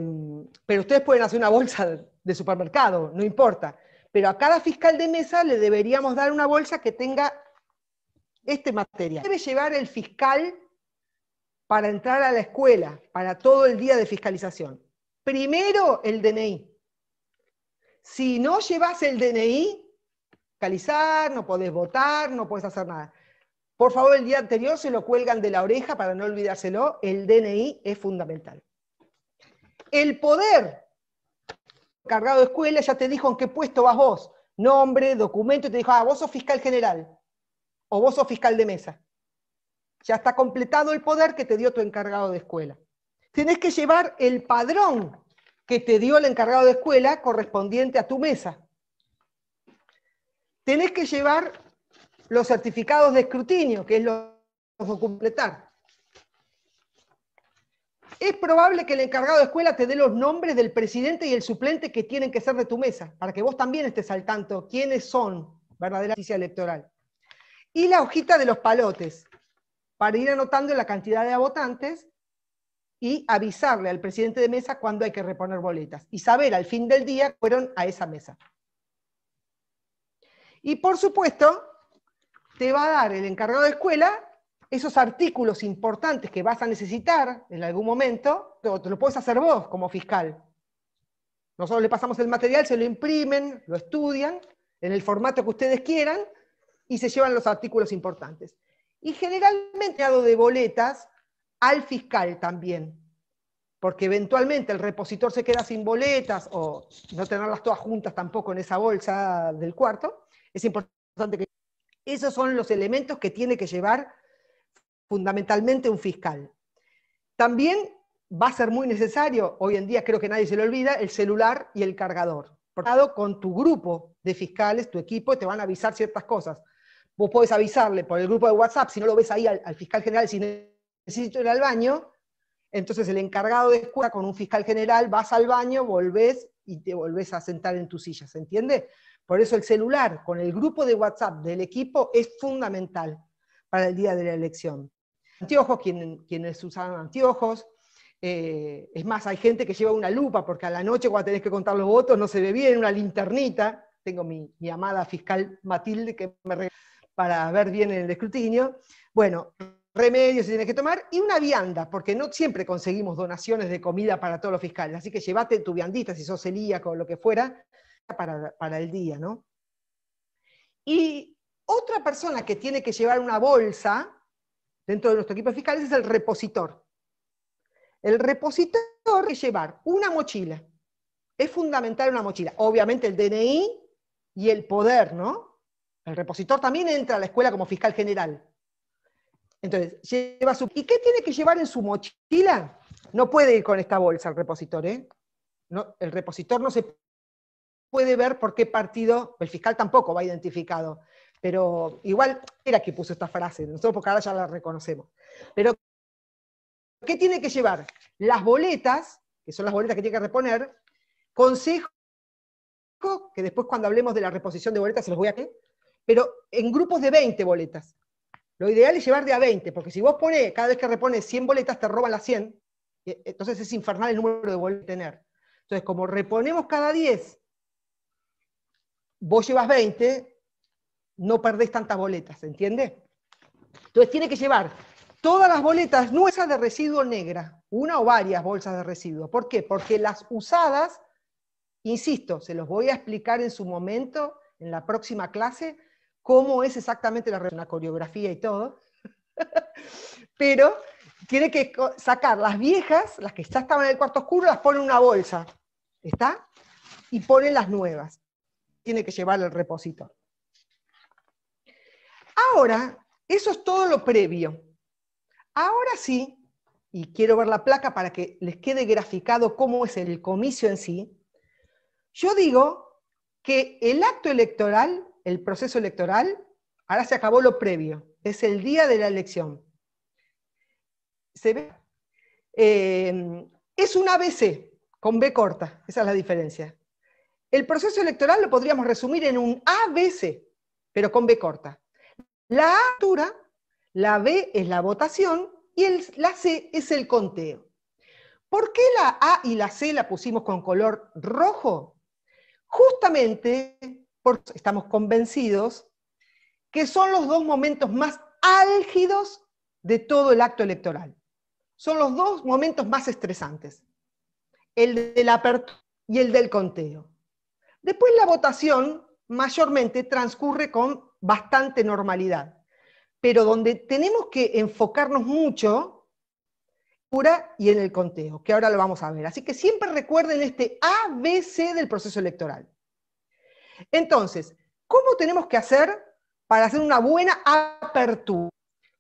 pero ustedes pueden hacer una bolsa de supermercado, no importa pero a cada fiscal de mesa le deberíamos dar una bolsa que tenga este material. Debe llevar el fiscal para entrar a la escuela, para todo el día de fiscalización. Primero el DNI. Si no llevas el DNI, fiscalizar, no podés votar, no podés hacer nada. Por favor, el día anterior se lo cuelgan de la oreja para no olvidárselo. El DNI es fundamental. El poder encargado de escuela, ya te dijo en qué puesto vas vos, nombre, documento, y te dijo, ah, vos sos fiscal general o vos sos fiscal de mesa. Ya está completado el poder que te dio tu encargado de escuela. Tenés que llevar el padrón que te dio el encargado de escuela correspondiente a tu mesa. Tenés que llevar los certificados de escrutinio, que es lo que completar es probable que el encargado de escuela te dé los nombres del presidente y el suplente que tienen que ser de tu mesa, para que vos también estés al tanto quiénes son la justicia electoral. Y la hojita de los palotes, para ir anotando la cantidad de votantes y avisarle al presidente de mesa cuándo hay que reponer boletas y saber al fin del día fueron a esa mesa. Y por supuesto, te va a dar el encargado de escuela esos artículos importantes que vas a necesitar en algún momento, te, lo puedes hacer vos como fiscal. Nosotros le pasamos el material, se lo imprimen, lo estudian en el formato que ustedes quieran y se llevan los artículos importantes. Y generalmente hago de boletas al fiscal también, porque eventualmente el repositor se queda sin boletas o no tenerlas todas juntas tampoco en esa bolsa del cuarto. Es importante que esos son los elementos que tiene que llevar fundamentalmente un fiscal. También va a ser muy necesario, hoy en día creo que nadie se lo olvida, el celular y el cargador. Por con tu grupo de fiscales, tu equipo, te van a avisar ciertas cosas. Vos podés avisarle por el grupo de WhatsApp, si no lo ves ahí al, fiscal general, si necesito ir al baño, entonces el encargado de escuela con un fiscal general, vas al baño, volvés y te volvés a sentar en tu silla, ¿se entiende? Por eso el celular con el grupo de WhatsApp del equipo es fundamental para el día de la elección. Antiojos, quienes usaban anteojos. Eh, es más, hay gente que lleva una lupa, porque a la noche cuando tenés que contar los votos no se ve bien, una linternita. Tengo mi, mi amada fiscal Matilde que me para ver bien en el escrutinio. Bueno, remedios se tiene que tomar y una vianda, porque no siempre conseguimos donaciones de comida para todos los fiscales. Así que llévate tu viandita, si sos celíaco o lo que fuera, para, para el día, ¿no? Y otra persona que tiene que llevar una bolsa, dentro de nuestro equipo fiscal, es el repositor. El repositor es llevar una mochila. Es fundamental una mochila. Obviamente el DNI y el poder, ¿no? El repositor también entra a la escuela como fiscal general. Entonces, lleva su... ¿Y qué tiene que llevar en su mochila? No puede ir con esta bolsa al repositor, ¿eh? No, el repositor no se puede ver por qué partido, el fiscal tampoco va identificado, pero igual era que puso esta frase, nosotros cada ahora ya la reconocemos. Pero, ¿qué tiene que llevar? Las boletas, que son las boletas que tiene que reponer, consejo, que después cuando hablemos de la reposición de boletas se los voy a qué, pero en grupos de 20 boletas. Lo ideal es llevar de a 20, porque si vos pones, cada vez que repones 100 boletas, te roban las 100, eh, entonces es infernal el número de boletas tener. Entonces, como reponemos cada 10, vos llevas 20, no perdés tantas boletas, ¿entiendes? Entonces tiene que llevar todas las boletas esas de residuo negra, una o varias bolsas de residuo. ¿Por qué? Porque las usadas, insisto, se los voy a explicar en su momento, en la próxima clase, cómo es exactamente la, coreografía y todo. [laughs] Pero tiene que sacar las viejas, las que ya estaban en el cuarto oscuro, las pone en una bolsa, ¿está? Y pone las nuevas. Tiene que llevar el repositorio. Ahora, eso es todo lo previo. Ahora sí, y quiero ver la placa para que les quede graficado cómo es el comicio en sí, yo digo que el acto electoral, el proceso electoral, ahora se acabó lo previo, es el día de la elección. Se ve, eh, es un ABC, con B corta, esa es la diferencia. El proceso electoral lo podríamos resumir en un ABC, pero con B corta. La A altura, la B es la votación y la C es el conteo. ¿Por qué la A y la C la pusimos con color rojo? Justamente porque estamos convencidos que son los dos momentos más álgidos de todo el acto electoral. Son los dos momentos más estresantes, el de la apertura y el del conteo. Después la votación mayormente transcurre con bastante normalidad. Pero donde tenemos que enfocarnos mucho pura y en el conteo, que ahora lo vamos a ver. Así que siempre recuerden este ABC del proceso electoral. Entonces, ¿cómo tenemos que hacer para hacer una buena apertura?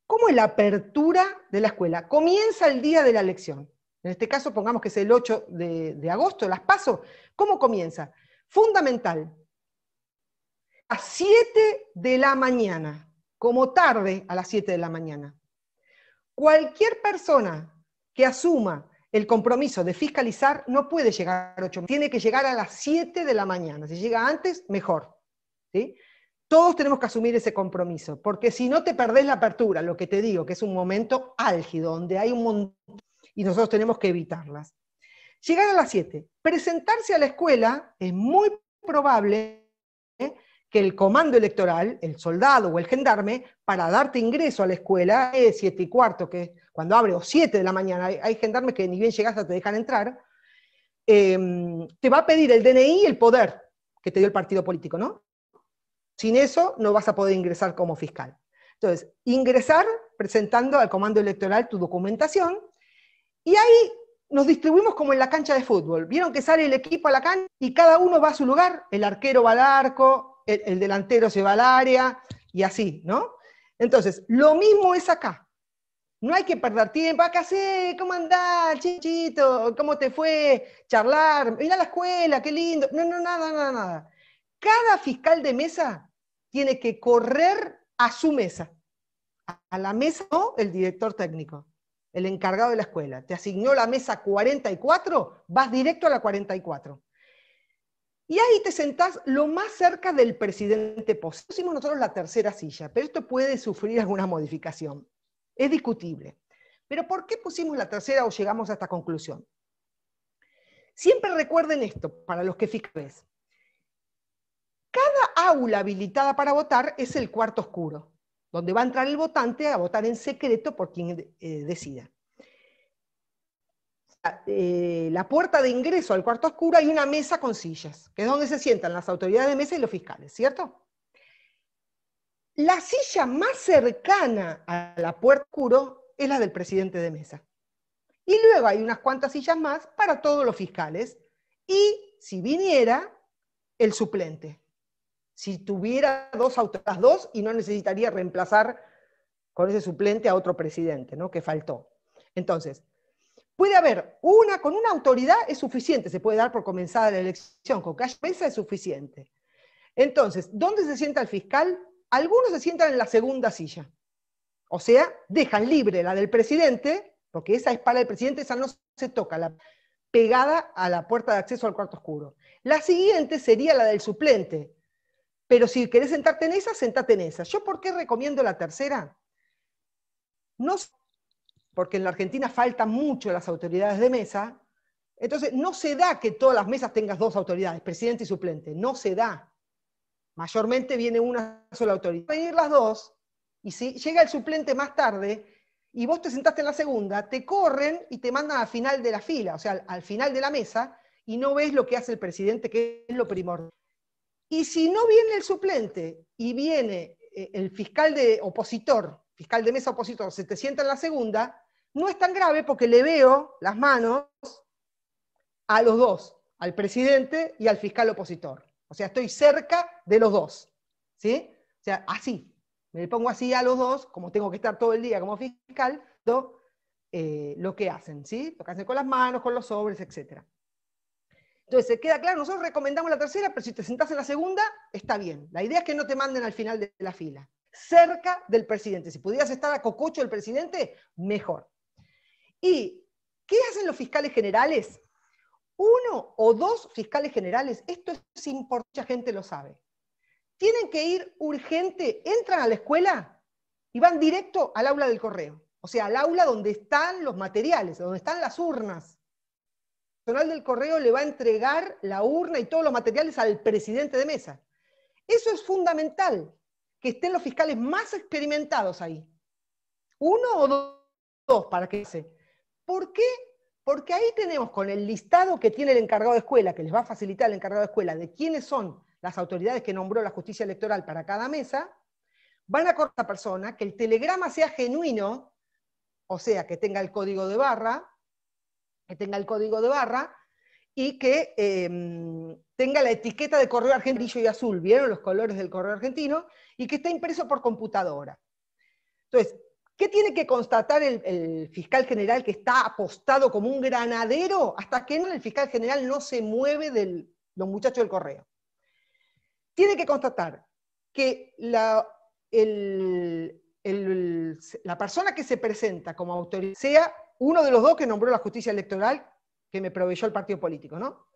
¿Cómo es la apertura de la escuela? Comienza el día de la elección. En este caso, pongamos que es el 8 de, de agosto, las paso. ¿Cómo comienza? Fundamental, las 7 de la mañana, como tarde a las 7 de la mañana. Cualquier persona que asuma el compromiso de fiscalizar no puede llegar a 8, tiene que llegar a las 7 de la mañana. Si llega antes, mejor. Todos tenemos que asumir ese compromiso, porque si no te perdés la apertura, lo que te digo, que es un momento álgido, donde hay un montón y nosotros tenemos que evitarlas. Llegar a las 7. Presentarse a la escuela es muy probable ¿eh? que el comando electoral, el soldado o el gendarme, para darte ingreso a la escuela es eh, 7 y cuarto, que cuando abre, o 7 de la mañana, hay, gendarmes que ni bien llegas te dejan entrar, em, te va a pedir el DNI y el poder que te dio el partido político, ¿no? Sin eso no vas a poder ingresar como fiscal. Entonces, ingresar presentando al comando electoral tu documentación y ahí nos distribuimos como en la cancha de fútbol. Vieron que sale el equipo a la cancha y cada uno va a su lugar, el arquero va al arco, el, delantero se va al área y así, ¿no? Entonces, lo mismo es acá. No hay que perder tiempo, acá sé, ¿cómo andás, chichito? ¿Cómo te fue? Charlar, ir a la escuela, qué lindo. No, no, nada, nada, nada. Cada fiscal de mesa tiene que correr a su mesa. A la mesa o el director técnico, el encargado de la escuela. Te asignó la mesa 44, vas directo a la 44. Y ahí te sentás lo más cerca del presidente posible. Pusimos nosotros la tercera silla, pero esto puede sufrir alguna modificación. Es discutible. Pero ¿por qué pusimos la tercera o llegamos a esta conclusión? Siempre recuerden esto, para los que fijen. Cada aula habilitada para votar es el cuarto oscuro, donde va a entrar el votante a votar en secreto por quien eh, decida. Eh, la puerta de ingreso al cuarto oscuro hay una mesa con sillas, que es donde se sientan las autoridades de mesa y los fiscales, ¿cierto? La silla más cercana a la puerta oscuro es la del presidente de mesa. Y luego hay unas cuantas sillas más para todos los fiscales. Y si viniera, el suplente. Si tuviera dos otras dos, y no necesitaría reemplazar con ese suplente a otro presidente, ¿no? Que faltó. Entonces, Puede haber una, con una autoridad es suficiente, se puede dar por comenzada la elección, con haya mesa es suficiente. Entonces, ¿dónde se sienta el fiscal? Algunos se sientan en la segunda silla. O sea, dejan libre la del presidente, porque esa es para el presidente, esa no se toca, la pegada a la puerta de acceso al cuarto oscuro. La siguiente sería la del suplente. Pero si querés sentarte en esa, sentate en esa. ¿Yo por qué recomiendo la tercera? No porque en la Argentina faltan mucho las autoridades de mesa, entonces no se da que todas las mesas tengas dos autoridades, presidente y suplente, no se da. Mayormente viene una sola autoridad. Van las dos, y si llega el suplente más tarde y vos te sentaste en la segunda, te corren y te mandan al final de la fila, o sea, al final de la mesa, y no ves lo que hace el presidente, que es lo primordial. Y si no viene el suplente y viene eh, el fiscal de opositor, fiscal de mesa opositor, se te sienta en la segunda, no es tan grave porque le veo las manos a los dos, al presidente y al fiscal opositor. O sea, estoy cerca de los dos. ¿Sí? O sea, así. Me pongo así a los dos, como tengo que estar todo el día como fiscal, eh, lo que hacen, ¿sí? Lo que hacen con las manos, con los sobres, etc. Entonces, ¿se queda claro? Nosotros recomendamos la tercera, pero si te sentás en la segunda, está bien. La idea es que no te manden al final de la fila cerca del presidente. Si pudieras estar a cococho del presidente, mejor. ¿Y qué hacen los fiscales generales? Uno o dos fiscales generales, esto es importante, mucha gente lo sabe. Tienen que ir urgente, entran a la escuela y van directo al aula del correo, o sea, al aula donde están los materiales, donde están las urnas. El personal del correo le va a entregar la urna y todos los materiales al presidente de mesa. Eso es fundamental, que estén los fiscales más experimentados ahí. Uno o dos, para que se. ¿Por qué? Porque ahí tenemos con el listado que tiene el encargado de escuela, que les va a facilitar el encargado de escuela, de quiénes son las autoridades que nombró la justicia electoral para cada mesa, van a corta persona, que el telegrama sea genuino, o sea, que tenga el código de barra, que tenga el código de barra, y que em, tenga la etiqueta de correo argentino y azul, ¿vieron los colores del correo argentino? Y que esté impreso por computadora. Entonces, ¿Qué tiene que constatar el, fiscal general que está apostado como un granadero hasta que el fiscal general no se mueve de los muchachos del correo? Tiene que constatar que la, la persona que se presenta como autoridad sea uno de los dos que nombró la justicia electoral que me proveyó el partido político, ¿no?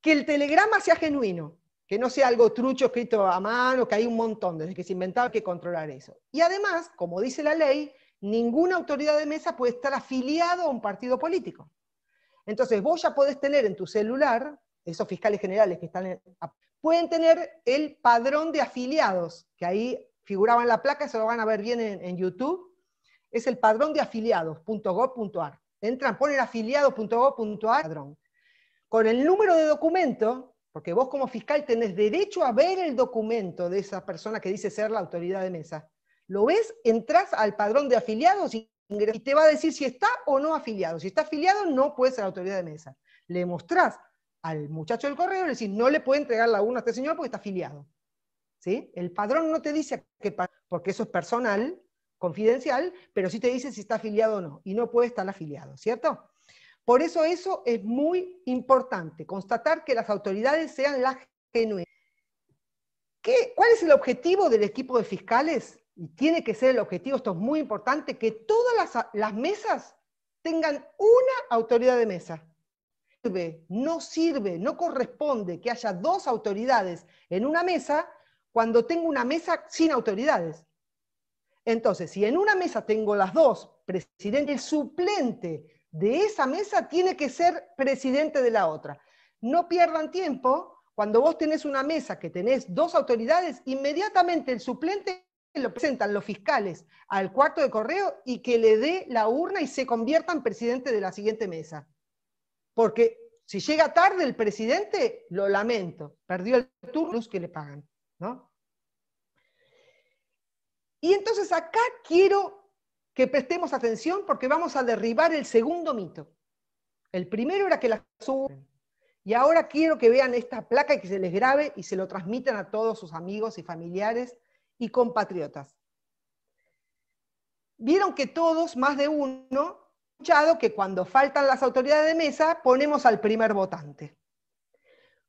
Que el telegrama sea genuino, que no sea algo trucho escrito a mano, que hay un montón, desde que se inventaba que controlar eso. Y además, como dice la ley, ninguna autoridad de mesa puede estar afiliado a un partido político. Entonces, vos ya podés tener en tu celular, esos fiscales generales que están, en, pueden tener el padrón de afiliados, que ahí figuraba en la placa, se lo van a ver bien en, YouTube, es el padrón de afiliados.gov.ar. Entran, ponen afiliados.gov.ar, padrón. Con el número de documento porque vos como fiscal tenés derecho a ver el documento de esa persona que dice ser la autoridad de mesa. Lo ves, entras al padrón de afiliados y te va a decir si está o no afiliado. Si está afiliado, no puede ser autoridad de mesa. Le mostrás al muchacho del correo, le decís, no le puede entregar la urna a este señor porque está afiliado. ¿Sí? El padrón no te dice que, porque eso es personal, confidencial, pero sí te dice si está afiliado o no. Y no puede estar afiliado, ¿cierto? Por eso eso es muy importante, constatar que las autoridades sean las genuinas. ¿Cuál es el objetivo del equipo de fiscales? Y tiene que ser el objetivo, esto es muy importante, que todas las, mesas tengan una autoridad de mesa. No sirve, no sirve, no corresponde que haya dos autoridades en una mesa cuando tengo una mesa sin autoridades. Entonces, si en una mesa tengo las dos, presidente, el suplente de esa mesa tiene que ser presidente de la otra. No pierdan tiempo, cuando vos tenés una mesa que tenés dos autoridades, inmediatamente el suplente lo presentan los fiscales al cuarto de correo y que le dé la urna y se convierta en presidente de la siguiente mesa. Porque si llega tarde el presidente, lo lamento, perdió el turno que le pagan, Y entonces acá quiero que prestemos atención porque vamos a derribar el segundo mito. El primero era que las suben. Y ahora quiero que vean esta placa y que se les grabe y se lo transmitan a todos sus amigos y familiares y compatriotas. Vieron que todos, más de uno, han escuchado que cuando faltan las autoridades de mesa ponemos al primer votante.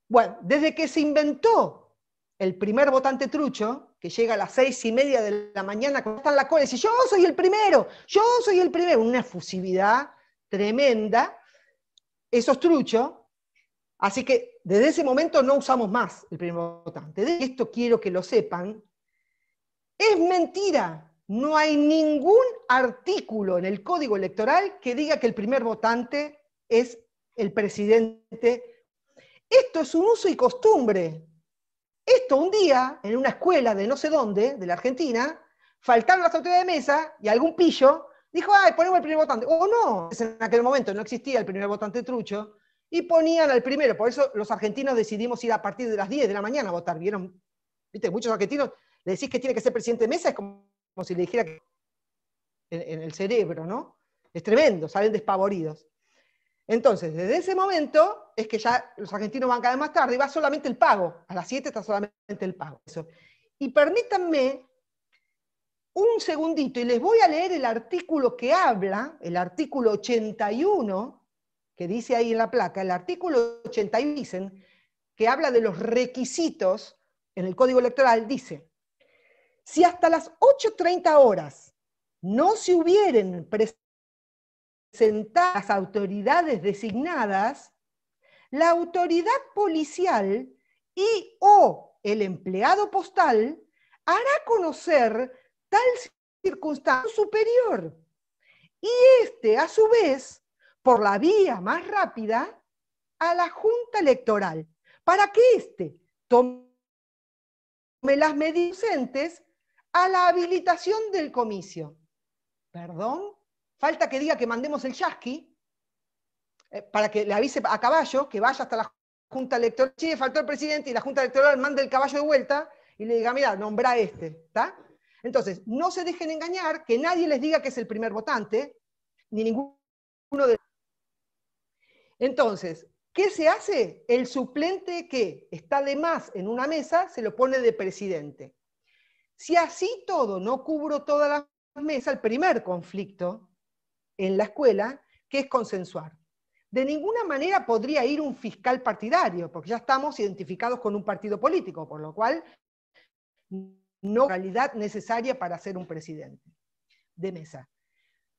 Bueno, desde que se inventó el primer votante trucho, que llega a las seis y media de la mañana, cuando están la cola, y dice, yo soy el primero, yo soy el primero, una efusividad tremenda, eso es trucho, así que desde ese momento no usamos más el primer votante. De esto quiero que lo sepan, es mentira, no hay ningún artículo en el código electoral que diga que el primer votante es el presidente. Esto es un uso y costumbre, esto un día, en una escuela de no sé dónde, de la Argentina, faltaron las autoridades de mesa y algún pillo dijo, ay, ponemos el primer votante. O no, en aquel momento no existía el primer votante trucho, y ponían al primero. Por eso los argentinos decidimos ir a partir de las 10 de la mañana a votar. ¿Vieron? ¿Viste? Muchos argentinos le decís que tiene que ser presidente de mesa, es como, si le dijera que en el cerebro, ¿no? Es tremendo, salen despavoridos. Entonces, desde ese momento es que ya los argentinos van cada vez más tarde y va solamente el pago. A las 7 está solamente el pago. Y permítanme un segundito y les voy a leer el artículo que habla, el artículo 81, que dice ahí en la placa, el artículo 81 dicen, que habla de los requisitos en el Código Electoral, dice, si hasta las 8.30 horas no se hubieren presentado sentadas las autoridades designadas, la autoridad policial y o el empleado postal hará conocer tal circunstancia superior. Y este, a su vez, por la vía más rápida, a la Junta Electoral, para que éste tome las medidas a la habilitación del comicio. ¿Perdón? Falta que diga que mandemos el chasqui eh, para que le avise a caballo que vaya hasta la Junta Electoral. Sí, faltó el presidente y la Junta Electoral manda el caballo de vuelta y le diga, mira, nombra a este. ¿está? Entonces, no se dejen engañar, que nadie les diga que es el primer votante, ni ninguno de Entonces, ¿qué se hace? El suplente que está de más en una mesa se lo pone de presidente. Si así todo no cubro todas las mesas, el primer conflicto, en la escuela, que es consensuar. De ninguna manera podría ir un fiscal partidario, porque ya estamos identificados con un partido político, por lo cual no realidad necesaria para ser un presidente de mesa.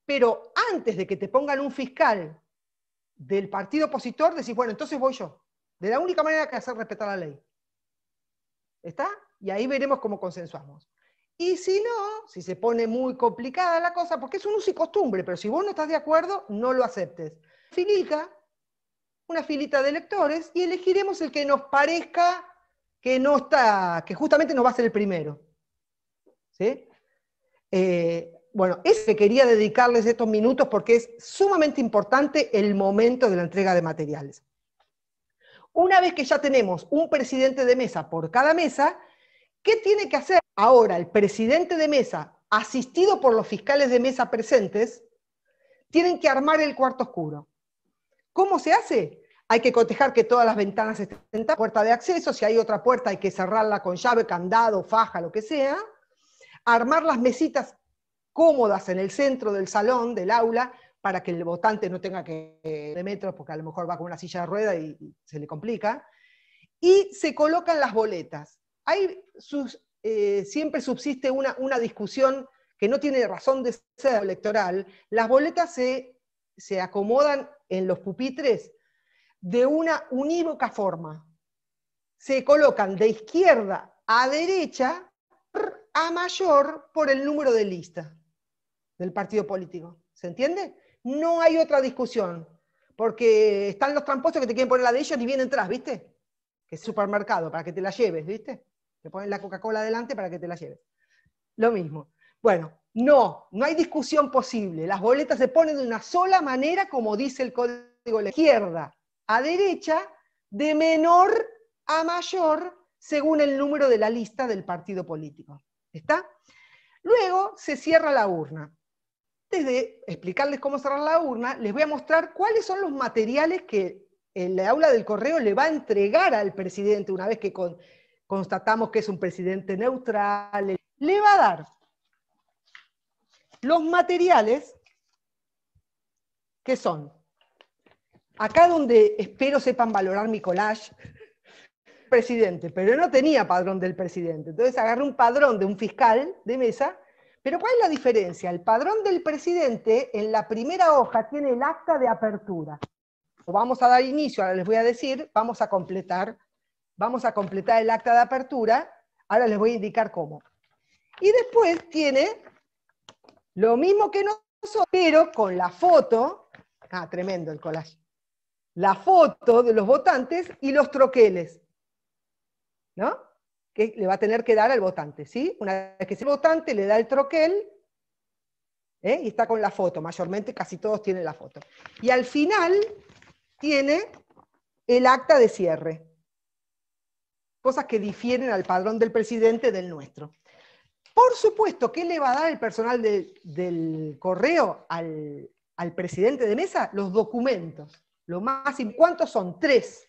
Pero antes de que te pongan un fiscal del partido opositor, decís, bueno, entonces voy yo. De la única manera que hacer respetar la ley. ¿Está? Y ahí veremos cómo consensuamos. Y si no, si se pone muy complicada la cosa, porque es un uso y costumbre, pero si vos no estás de acuerdo, no lo aceptes. filita, una filita de lectores, y elegiremos el que nos parezca que no está, que justamente no va a ser el primero. ¿Sí? Eh, bueno, ese quería dedicarles estos minutos porque es sumamente importante el momento de la entrega de materiales. Una vez que ya tenemos un presidente de mesa por cada mesa, ¿qué tiene que hacer? Ahora, el presidente de mesa, asistido por los fiscales de mesa presentes, tienen que armar el cuarto oscuro. ¿Cómo se hace? Hay que cotejar que todas las ventanas estén en puerta de acceso, si hay otra puerta hay que cerrarla con llave, candado, faja, lo que sea. Armar las mesitas cómodas en el centro del salón, del aula, para que el votante no tenga que de metros, porque a lo mejor va con una silla de rueda y se le complica. Y se colocan las boletas. Hay sus eh, siempre subsiste una, una, discusión que no tiene razón de ser electoral, las boletas se, se acomodan en los pupitres de una unívoca forma. Se colocan de izquierda a derecha a mayor por el número de lista del partido político. ¿Se entiende? No hay otra discusión, porque están los tramposos que te quieren poner la de ellos y vienen atrás, ¿viste? Que es supermercado, para que te la lleves, ¿viste? Te ponen la Coca-Cola adelante para que te la lleves. Lo mismo. Bueno, no, no hay discusión posible. Las boletas se ponen de una sola manera, como dice el código de la izquierda a derecha, de menor a mayor, según el número de la lista del partido político. ¿Está? Luego se cierra la urna. Antes de explicarles cómo cerrar la urna, les voy a mostrar cuáles son los materiales que el aula del correo le va a entregar al presidente una vez que con, constatamos que es un presidente neutral, le va a dar los materiales que son. Acá donde espero sepan valorar mi collage, [laughs] presidente, pero no tenía padrón del presidente. Entonces agarré un padrón de un fiscal de mesa, pero ¿cuál es la diferencia? El padrón del presidente en la primera hoja tiene el acta de apertura. Vamos a dar inicio, ahora les voy a decir, vamos a completar Vamos a completar el acta de apertura. Ahora les voy a indicar cómo. Y después tiene lo mismo que nosotros, pero con la foto. Ah, tremendo el collage. La foto de los votantes y los troqueles. ¿No? Que le va a tener que dar al votante, ¿sí? Una vez que ese votante le da el troquel, ¿eh? y está con la foto, mayormente casi todos tienen la foto. Y al final tiene el acta de cierre cosas que difieren al padrón del presidente del nuestro. Por supuesto, ¿qué le va a dar el personal del correo al, presidente de mesa? Los documentos. Lo más, ¿Cuántos son? Tres.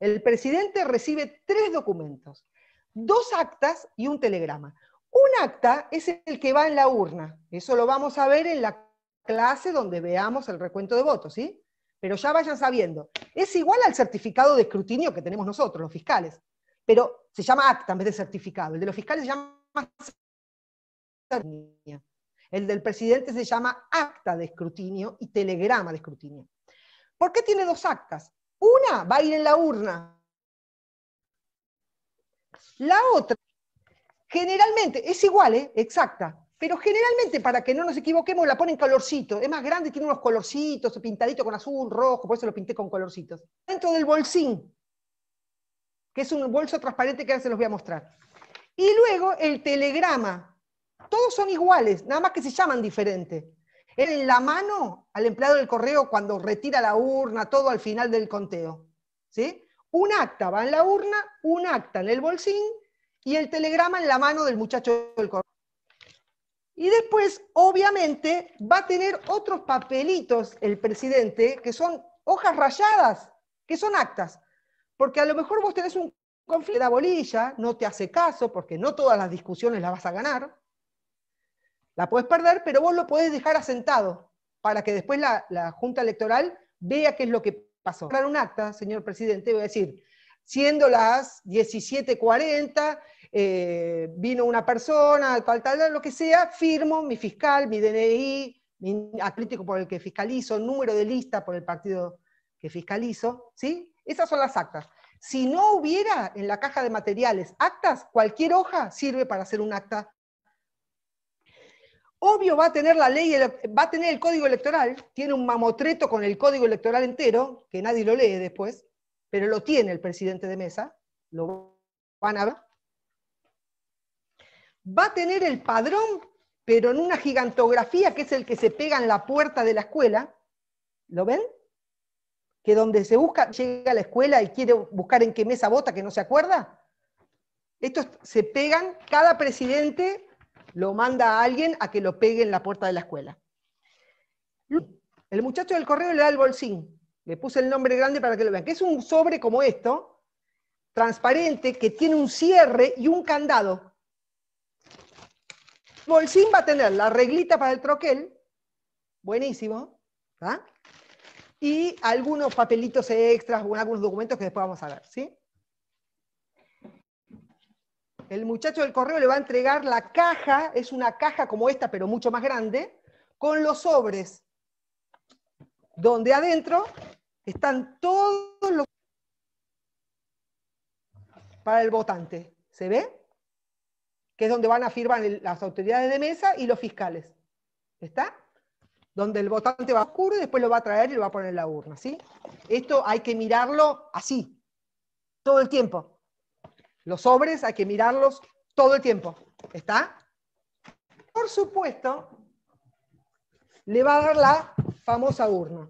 El presidente recibe tres documentos, dos actas y un telegrama. Un acta es el que va en la urna. Eso lo vamos a ver en la clase donde veamos el recuento de votos, ¿sí? pero ya vayan sabiendo. Es igual al certificado de escrutinio que tenemos nosotros, los fiscales, pero se llama acta en vez de certificado. El de los fiscales se llama el del presidente se llama acta de escrutinio y telegrama de escrutinio. ¿Por qué tiene dos actas? Una va a ir en la urna. La otra, generalmente, es igual, ¿eh? exacta, pero generalmente para que no nos equivoquemos la ponen colorcito. Es más grande, tiene unos colorcitos, pintadito con azul, rojo, por eso lo pinté con colorcitos. Dentro del bolsín, que es un bolso transparente que ahora se los voy a mostrar. Y luego el telegrama. Todos son iguales, nada más que se llaman diferente. En la mano al empleado del correo cuando retira la urna, todo al final del conteo. ¿sí? Un acta va en la urna, un acta en el bolsín y el telegrama en la mano del muchacho del correo. Y después, obviamente, va a tener otros papelitos el presidente, que son hojas rayadas, que son actas. Porque a lo mejor vos tenés un conflicto de bolilla, no te hace caso, porque no todas las discusiones las vas a ganar. La podés perder, pero vos lo podés dejar asentado para que después la, Junta Electoral vea qué es lo que pasó. Para un acta, señor presidente, voy a decir, siendo las 17.40, eh, vino una persona, tal, tal, lo que sea, firmo mi fiscal, mi DNI, mi atlético por el que fiscalizo, número de lista por el partido que fiscalizo, ¿sí? Esas son las actas. Si no hubiera en la caja de materiales actas, cualquier hoja sirve para hacer un acta. Obvio va a tener la ley, va a tener el código electoral, tiene un mamotreto con el código electoral entero, que nadie lo lee después, pero lo tiene el presidente de mesa, lo van a ver va a tener el padrón, pero en una gigantografía que es el que se pega en la puerta de la escuela, ¿lo ven? Que donde se busca, llega a la escuela y quiere buscar en qué mesa vota, que no se acuerda. Estos se pegan, cada presidente lo manda a alguien a que lo pegue en la puerta de la escuela. El muchacho del correo le da el bolsín, le puse el nombre grande para que lo vean, que es un sobre como esto, transparente, que tiene un cierre y un candado. Bolsín va a tener la reglita para el troquel, buenísimo, ¿verdad? ¿ah? Y algunos papelitos extras, algunos documentos que después vamos a ver, ¿sí? El muchacho del correo le va a entregar la caja, es una caja como esta, pero mucho más grande, con los sobres, donde adentro están todos los... para el votante. ¿Se ve? que es donde van a firmar las autoridades de mesa y los fiscales. ¿Está? Donde el votante va oscuro y después lo va a traer y lo va a poner en la urna. ¿sí? Esto hay que mirarlo así, todo el tiempo. Los sobres hay que mirarlos todo el tiempo. ¿Está? Por supuesto, le va a dar la famosa urna.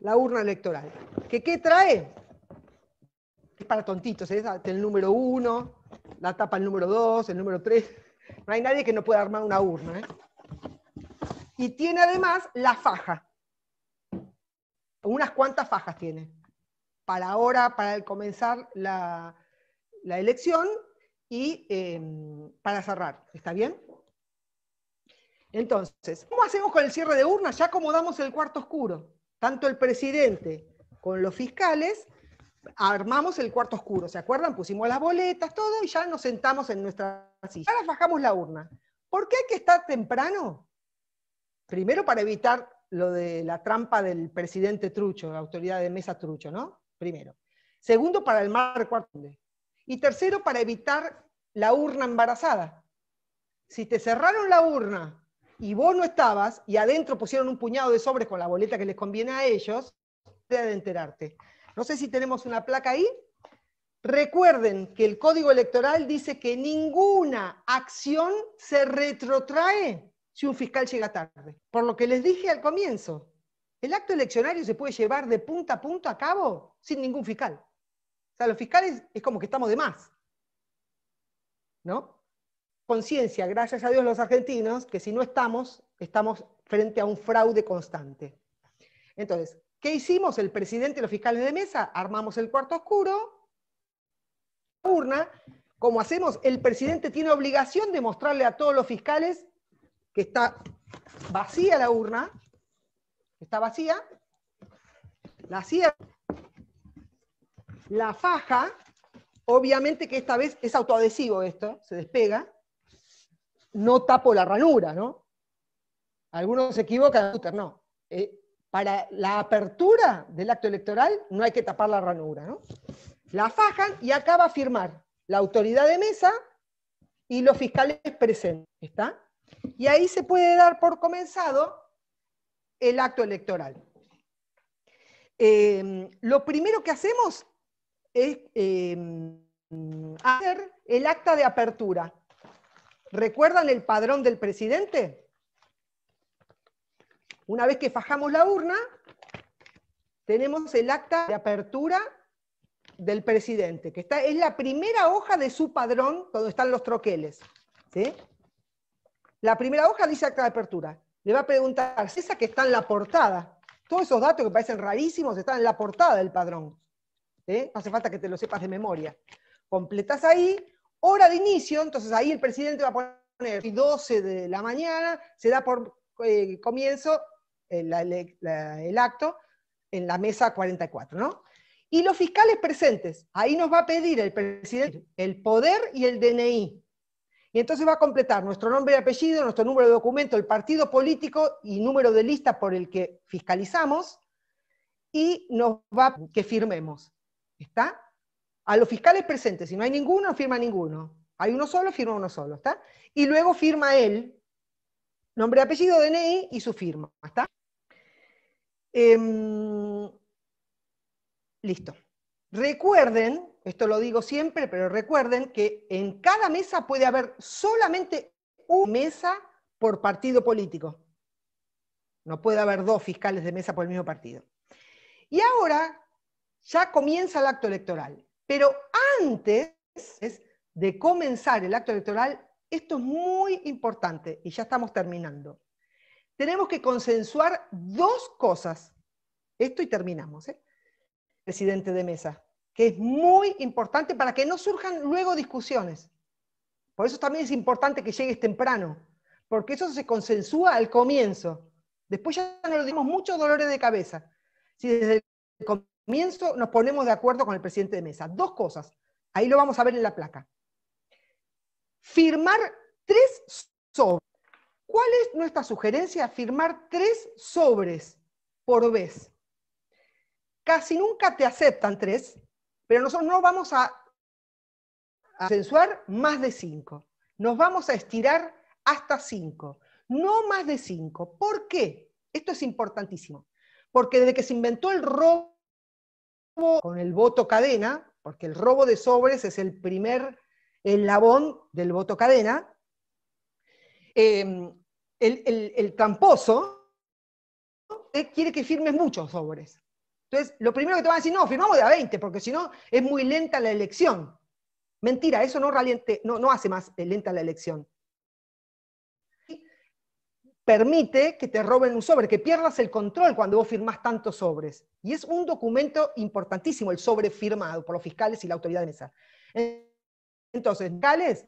La urna electoral. ¿Que ¿Qué trae? para tontitos, ¿eh? es el número uno, la tapa el número dos, el número tres. No hay nadie que no pueda armar una urna. ¿eh? Y tiene además la faja. Unas cuantas fajas tiene. Para ahora, para comenzar la, elección y em, para cerrar. ¿Está bien? Entonces, ¿cómo hacemos con el cierre de urnas? Ya acomodamos el cuarto oscuro. Tanto el presidente con los fiscales armamos el cuarto oscuro, ¿se acuerdan? Pusimos las boletas, todo, y ya nos sentamos en nuestra silla. Ahora bajamos la urna. ¿Por qué hay que estar temprano? Primero para evitar lo de la trampa del presidente Trucho, la autoridad de mesa Trucho, ¿no? Primero. Segundo, para el mar cuarto. Y tercero, para evitar la urna embarazada. Si te cerraron la urna y vos no estabas, y adentro pusieron un puñado de sobres con la boleta que les conviene a ellos, te de enterarte. No sé si tenemos una placa ahí. Recuerden que el código electoral dice que ninguna acción se retrotrae si un fiscal llega tarde. Por lo que les dije al comienzo, el acto eleccionario se puede llevar de punta a punta a cabo sin ningún fiscal. O sea, los fiscales es como que estamos de más. ¿No? Conciencia, gracias a Dios los argentinos, que si no estamos, estamos frente a un fraude constante. Entonces, ¿Qué hicimos? El presidente y los fiscales de mesa armamos el cuarto oscuro, la urna. Como hacemos, el presidente tiene obligación de mostrarle a todos los fiscales que está vacía la urna, está vacía, la cierra, la faja, obviamente que esta vez es autoadhesivo esto, se despega, no tapo la ranura, ¿no? Algunos se equivocan, no. Eh, para la apertura del acto electoral no hay que tapar la ranura, ¿no? La fajan y acaba a firmar la autoridad de mesa y los fiscales presentes, ¿está? Y ahí se puede dar por comenzado el acto electoral. Em, lo primero que hacemos es em, hacer el acta de apertura. ¿Recuerdan el padrón del presidente? Una vez que fajamos la urna, tenemos el acta de apertura del presidente, que está, es la primera hoja de su padrón donde están los troqueles. La primera hoja dice acta de apertura. Le va a preguntar César, esa que está en la portada. Todos esos datos que parecen rarísimos están en la portada del padrón. No hace falta que te lo sepas de memoria. Completas ahí, hora de inicio, entonces ahí el presidente va a poner 12 de la mañana, se da por eh, comienzo el, acto en la mesa 44, ¿no? Y los fiscales presentes, ahí nos va a pedir el presidente el poder y el DNI. Y entonces va a completar nuestro nombre y apellido, nuestro número de documento, el partido político y número de lista por el que fiscalizamos, y nos va a que firmemos. ¿Está? A los fiscales presentes, si no hay ninguno, firma ninguno. Hay uno solo, firma uno solo, ¿está? Y luego firma él, nombre, apellido, DNI y su firma, ¿está? Em, listo. Recuerden, esto lo digo siempre, pero recuerden que en cada mesa puede haber solamente una mesa por partido político. No puede haber dos fiscales de mesa por el mismo partido. Y ahora ya comienza el acto electoral. Pero antes de comenzar el acto electoral, esto es muy importante y ya estamos terminando tenemos que consensuar dos cosas. Esto y terminamos, ¿eh? presidente de mesa, que es muy importante para que no surjan luego discusiones. Por eso también es importante que llegues temprano, porque eso se consensúa al comienzo. Después ya nos dimos muchos dolores de cabeza. Si desde el comienzo nos ponemos de acuerdo con el presidente de mesa, dos cosas. Ahí lo vamos a ver en la placa. Firmar tres sobres ¿Cuál es nuestra sugerencia? Firmar tres sobres por vez. Casi nunca te aceptan tres, pero nosotros no vamos a, censuar más de cinco. Nos vamos a estirar hasta cinco. No más de cinco. ¿Por qué? Esto es importantísimo. Porque desde que se inventó el robo con el voto cadena, porque el robo de sobres es el primer el labón del voto cadena, em, el, camposo eh, quiere que firmes muchos sobres. Entonces, lo primero que te van a decir, no, firmamos de a 20, porque si no es muy lenta la elección. Mentira, eso no, no, no hace más eh, lenta la elección. Permite que te roben un sobre, que pierdas el control cuando vos firmás tantos sobres. Y es un documento importantísimo el sobre firmado por los fiscales y la autoridad de mesa. Entonces, fiscales,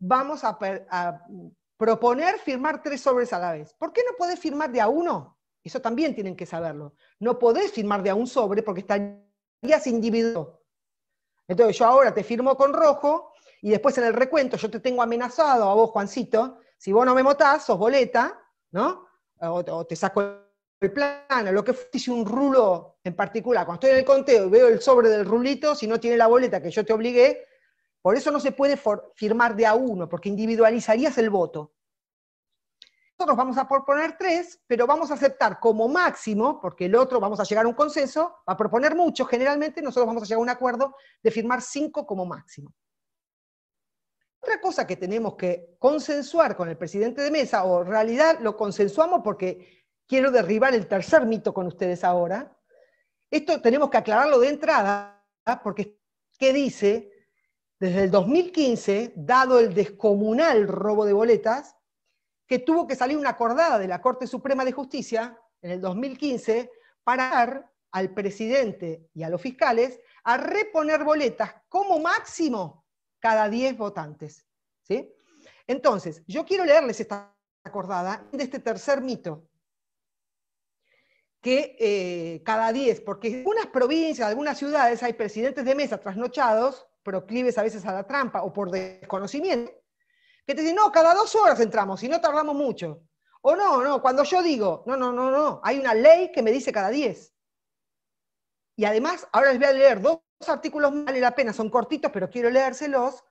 vamos a Proponer firmar tres sobres a la vez. ¿Por qué no podés firmar de a uno? Eso también tienen que saberlo. No podés firmar de a un sobre porque estarías individuo. Entonces yo ahora te firmo con rojo y después en el recuento yo te tengo amenazado a vos, Juancito. Si vos no me motás, sos boleta, ¿no? O, te saco el plano, lo que fuese un rulo en particular. Cuando estoy en el conteo y veo el sobre del rulito, si no tiene la boleta que yo te obligué, por eso no se puede firmar de a uno, porque individualizarías el voto. Nosotros vamos a proponer tres, pero vamos a aceptar como máximo, porque el otro vamos a llegar a un consenso, va a proponer muchos, generalmente nosotros vamos a llegar a un acuerdo de firmar cinco como máximo. Otra cosa que tenemos que consensuar con el presidente de mesa, o en realidad lo consensuamos porque quiero derribar el tercer mito con ustedes ahora, esto tenemos que aclararlo de entrada, ¿ah? porque ¿qué dice? Desde el 2015, dado el descomunal robo de boletas, que tuvo que salir una acordada de la Corte Suprema de Justicia en el 2015 para dar al presidente y a los fiscales a reponer boletas como máximo cada 10 votantes. ¿sí? Entonces, yo quiero leerles esta acordada de este tercer mito, que eh, cada 10, porque en algunas provincias, en algunas ciudades hay presidentes de mesa trasnochados, proclives a veces a la trampa o por desconocimiento, que te dicen, no, cada dos horas entramos y no tardamos mucho. O no, no, cuando yo digo, no, no, no, no, hay una ley que me dice cada diez. Y además, ahora les voy a leer dos artículos, vale la pena, son cortitos, pero quiero leérselos,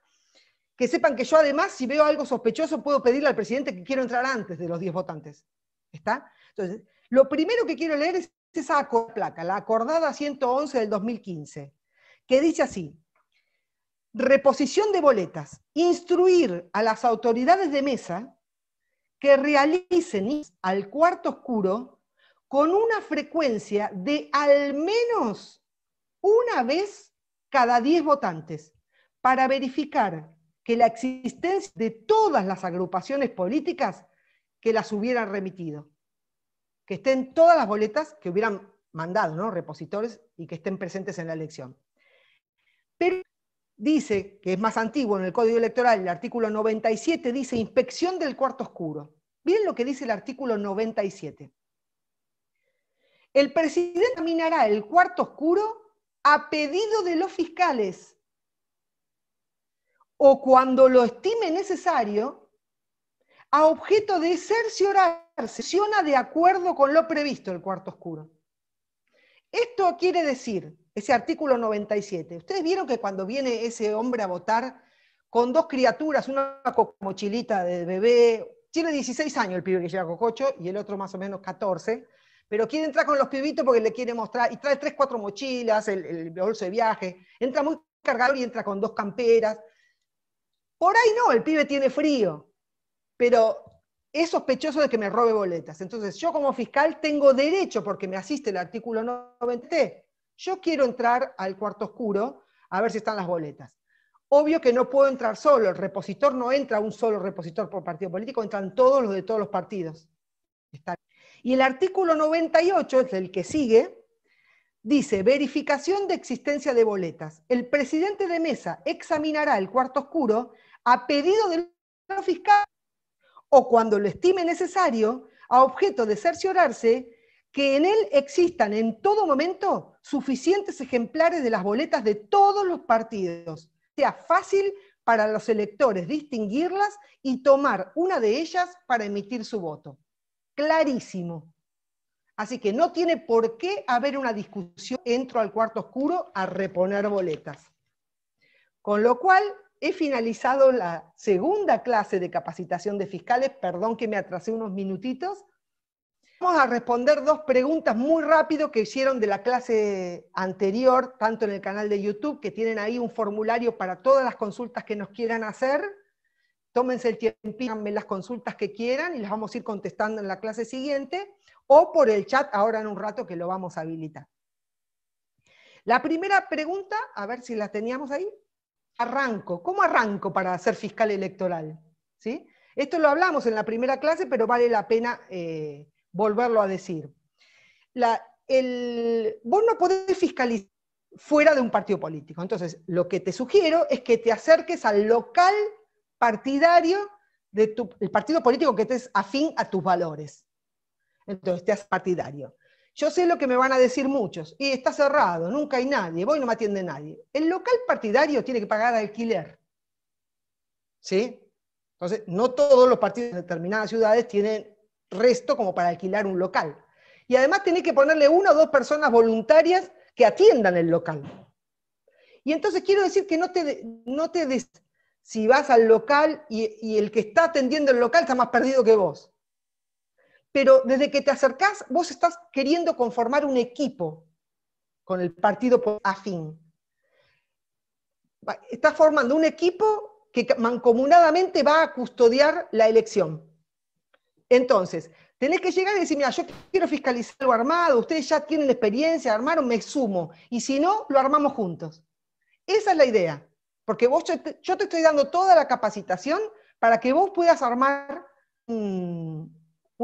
que sepan que yo además, si veo algo sospechoso, puedo pedirle al presidente que quiero entrar antes de los diez votantes. ¿Está? Entonces, lo primero que quiero leer es esa placa, la acordada 111 del 2015, que dice así, reposición de boletas, instruir a las autoridades de mesa que realicen al cuarto oscuro con una frecuencia de al menos una vez cada 10 votantes, para verificar que la existencia de todas las agrupaciones políticas que las hubieran remitido, que estén todas las boletas que hubieran mandado, ¿no? Repositores y que estén presentes en la elección. Pero dice, que es más antiguo en el Código Electoral, el artículo 97 dice inspección del cuarto oscuro. Bien lo que dice el artículo 97. El presidente examinará el cuarto oscuro a pedido de los fiscales o cuando lo estime necesario a objeto de cerciorarse, de acuerdo con lo previsto el cuarto oscuro. Esto quiere decir ese artículo 97. Ustedes vieron que cuando viene ese hombre a votar con dos criaturas, una mochilita de bebé, tiene 16 años el pibe que lleva cococho y el otro más o menos 14, pero quiere entrar con los pibitos porque le quiere mostrar, y trae tres, cuatro mochilas, el, bolso de viaje, entra muy cargado y entra con dos camperas. Por ahí no, el pibe tiene frío, pero es sospechoso de que me robe boletas. Entonces yo como fiscal tengo derecho, porque me asiste el artículo 97, yo quiero entrar al cuarto oscuro a ver si están las boletas. Obvio que no puedo entrar solo, el repositor no entra un solo repositor por partido político, entran todos los de todos los partidos. y el artículo 98, es el que sigue, dice, verificación de existencia de boletas. El presidente de mesa examinará el cuarto oscuro a pedido del fiscal o cuando lo estime necesario, a objeto de cerciorarse que en él existan en todo momento suficientes ejemplares de las boletas de todos los partidos. Sea fácil para los electores distinguirlas y tomar una de ellas para emitir su voto. Clarísimo. Así que no tiene por qué haber una discusión, entro al cuarto oscuro a reponer boletas. Con lo cual, he finalizado la segunda clase de capacitación de fiscales, perdón que me atrasé unos minutitos, Vamos a responder dos preguntas muy rápido que hicieron de la clase anterior, tanto en el canal de YouTube, que tienen ahí un formulario para todas las consultas que nos quieran hacer. Tómense el tiempo, las consultas que quieran y las vamos a ir contestando en la clase siguiente o por el chat ahora en un rato que lo vamos a habilitar. La primera pregunta, a ver si la teníamos ahí. Arranco. ¿Cómo arranco para ser fiscal electoral? ¿Sí? Esto lo hablamos en la primera clase, pero vale la pena eh, volverlo a decir. el, vos no podés fiscalizar fuera de un partido político. Entonces, lo que te sugiero es que te acerques al local partidario del el partido político que estés afín a tus valores. Entonces, te haces partidario. Yo sé lo que me van a decir muchos. Y está cerrado, nunca hay nadie, voy y no me atiende nadie. El local partidario tiene que pagar alquiler. ¿Sí? Entonces, no todos los partidos de determinadas ciudades tienen resto como para alquilar un local. Y además tenés que ponerle una o dos personas voluntarias que atiendan el local. Y entonces quiero decir que no te, no te des, si vas al local y, y el que está atendiendo el local está más perdido que vos. Pero desde que te acercás, vos estás queriendo conformar un equipo con el partido afín. Estás formando un equipo que mancomunadamente va a custodiar la elección. Entonces, tenés que llegar y decir, mira, yo quiero fiscalizar lo armado, ustedes ya tienen experiencia, armaron, me sumo. Y si no, lo armamos juntos. Esa es la idea. Porque vos, yo te, estoy dando toda la capacitación para que vos puedas armar un,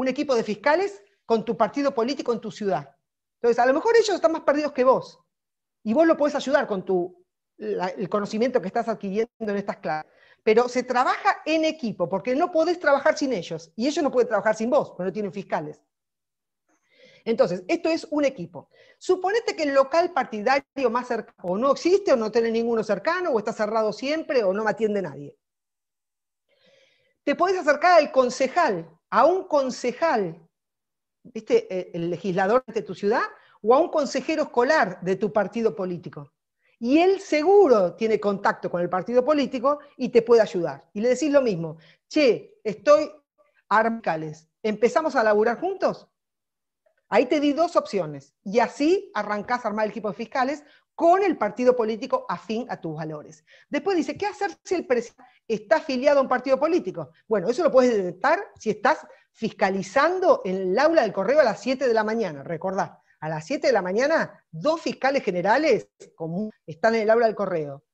equipo de fiscales con tu partido político en tu ciudad. Entonces, a lo mejor ellos están más perdidos que vos. Y vos lo podés ayudar con tu, el conocimiento que estás adquiriendo en estas clases pero se trabaja en equipo, porque no podés trabajar sin ellos, y ellos no pueden trabajar sin vos, porque no tienen fiscales. Entonces, esto es un equipo. Suponete que el local partidario más cercano o no existe, o no tiene ninguno cercano, o está cerrado siempre, o no me atiende nadie. Te podés acercar al concejal, a un concejal, eh, El legislador de tu ciudad, o a un consejero escolar de tu partido político y él seguro tiene contacto con el partido político y te puede ayudar. Y le decís lo mismo, che, estoy fiscales. ¿empezamos a laburar juntos? Ahí te di dos opciones y así arrancás a armar el equipo de fiscales con el partido político afín a tus valores. Después dice, ¿qué hacer si el presidente está afiliado a un partido político? Bueno, eso lo puedes detectar si estás fiscalizando en el aula del correo a las 7 de la mañana, recordá a las 7 de la mañana, dos fiscales generales están en el aula del correo.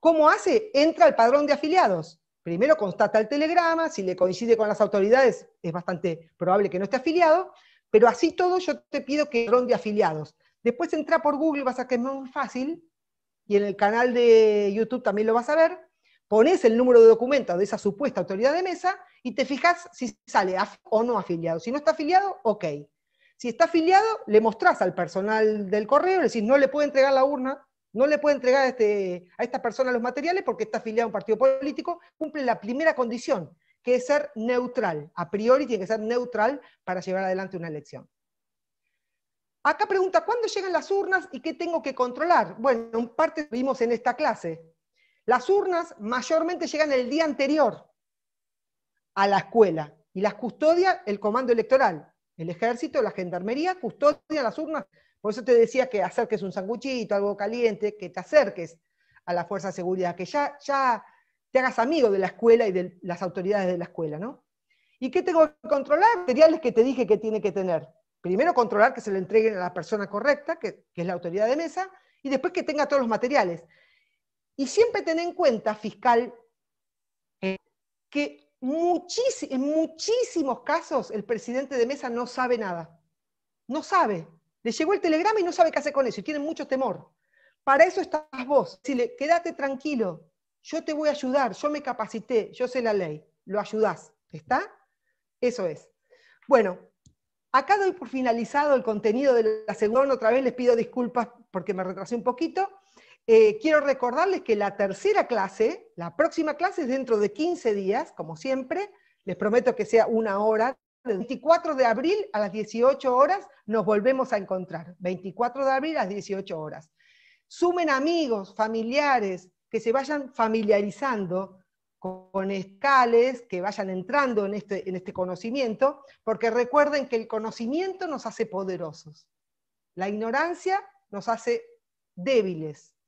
¿Cómo hace? Entra al padrón de afiliados. Primero constata el telegrama, si le coincide con las autoridades es bastante probable que no esté afiliado, pero así todo yo te pido que padrón de afiliados. Después entra por Google, vas a que es muy fácil, y en el canal de YouTube también lo vas a ver, pones el número de documento de esa supuesta autoridad de mesa y te fijas si sale o no afiliado. Si no está afiliado, ok. Si está afiliado, le mostrás al personal del correo, le decir, no le puede entregar la urna, no le puede entregar este, a, esta persona los materiales porque está afiliado a un partido político, cumple la primera condición, que es ser neutral. A priori tiene que ser neutral para llevar adelante una elección. Acá pregunta, ¿cuándo llegan las urnas y qué tengo que controlar? Bueno, en parte vimos en esta clase. Las urnas mayormente llegan el día anterior a la escuela y las custodia el comando electoral. El ejército, la gendarmería custodia las urnas. Por eso te decía que acerques un sanguchito, algo caliente, que te acerques a la fuerza de seguridad, que ya, ya te hagas amigo de la escuela y de las autoridades de la escuela, ¿no? ¿Y qué tengo que controlar? Materiales que te dije que tiene que tener. Primero controlar que se lo entreguen a la persona correcta, que, es la autoridad de mesa, y después que tenga todos los materiales. Y siempre ten en cuenta, fiscal, eh, que en muchísimos casos el presidente de mesa no sabe nada. No sabe. Le llegó el telegrama y no sabe qué hacer con eso y tiene mucho temor. Para eso estás vos. Si le, quédate tranquilo, yo te voy a ayudar, yo me capacité, yo sé la ley, lo ayudás. ¿Está? Eso es. Bueno, acá doy por finalizado el contenido de la segunda. Otra vez les pido disculpas porque me retrasé un poquito. Eh, quiero recordarles que la tercera clase, la próxima clase es dentro de 15 días, como siempre. Les prometo que sea una hora. El 24 de abril a las 18 horas nos volvemos a encontrar. 24 de abril a las 18 horas. Sumen amigos, familiares, que se vayan familiarizando con escales, que vayan entrando en este, en este conocimiento, porque recuerden que el conocimiento nos hace poderosos. La ignorancia nos hace débiles.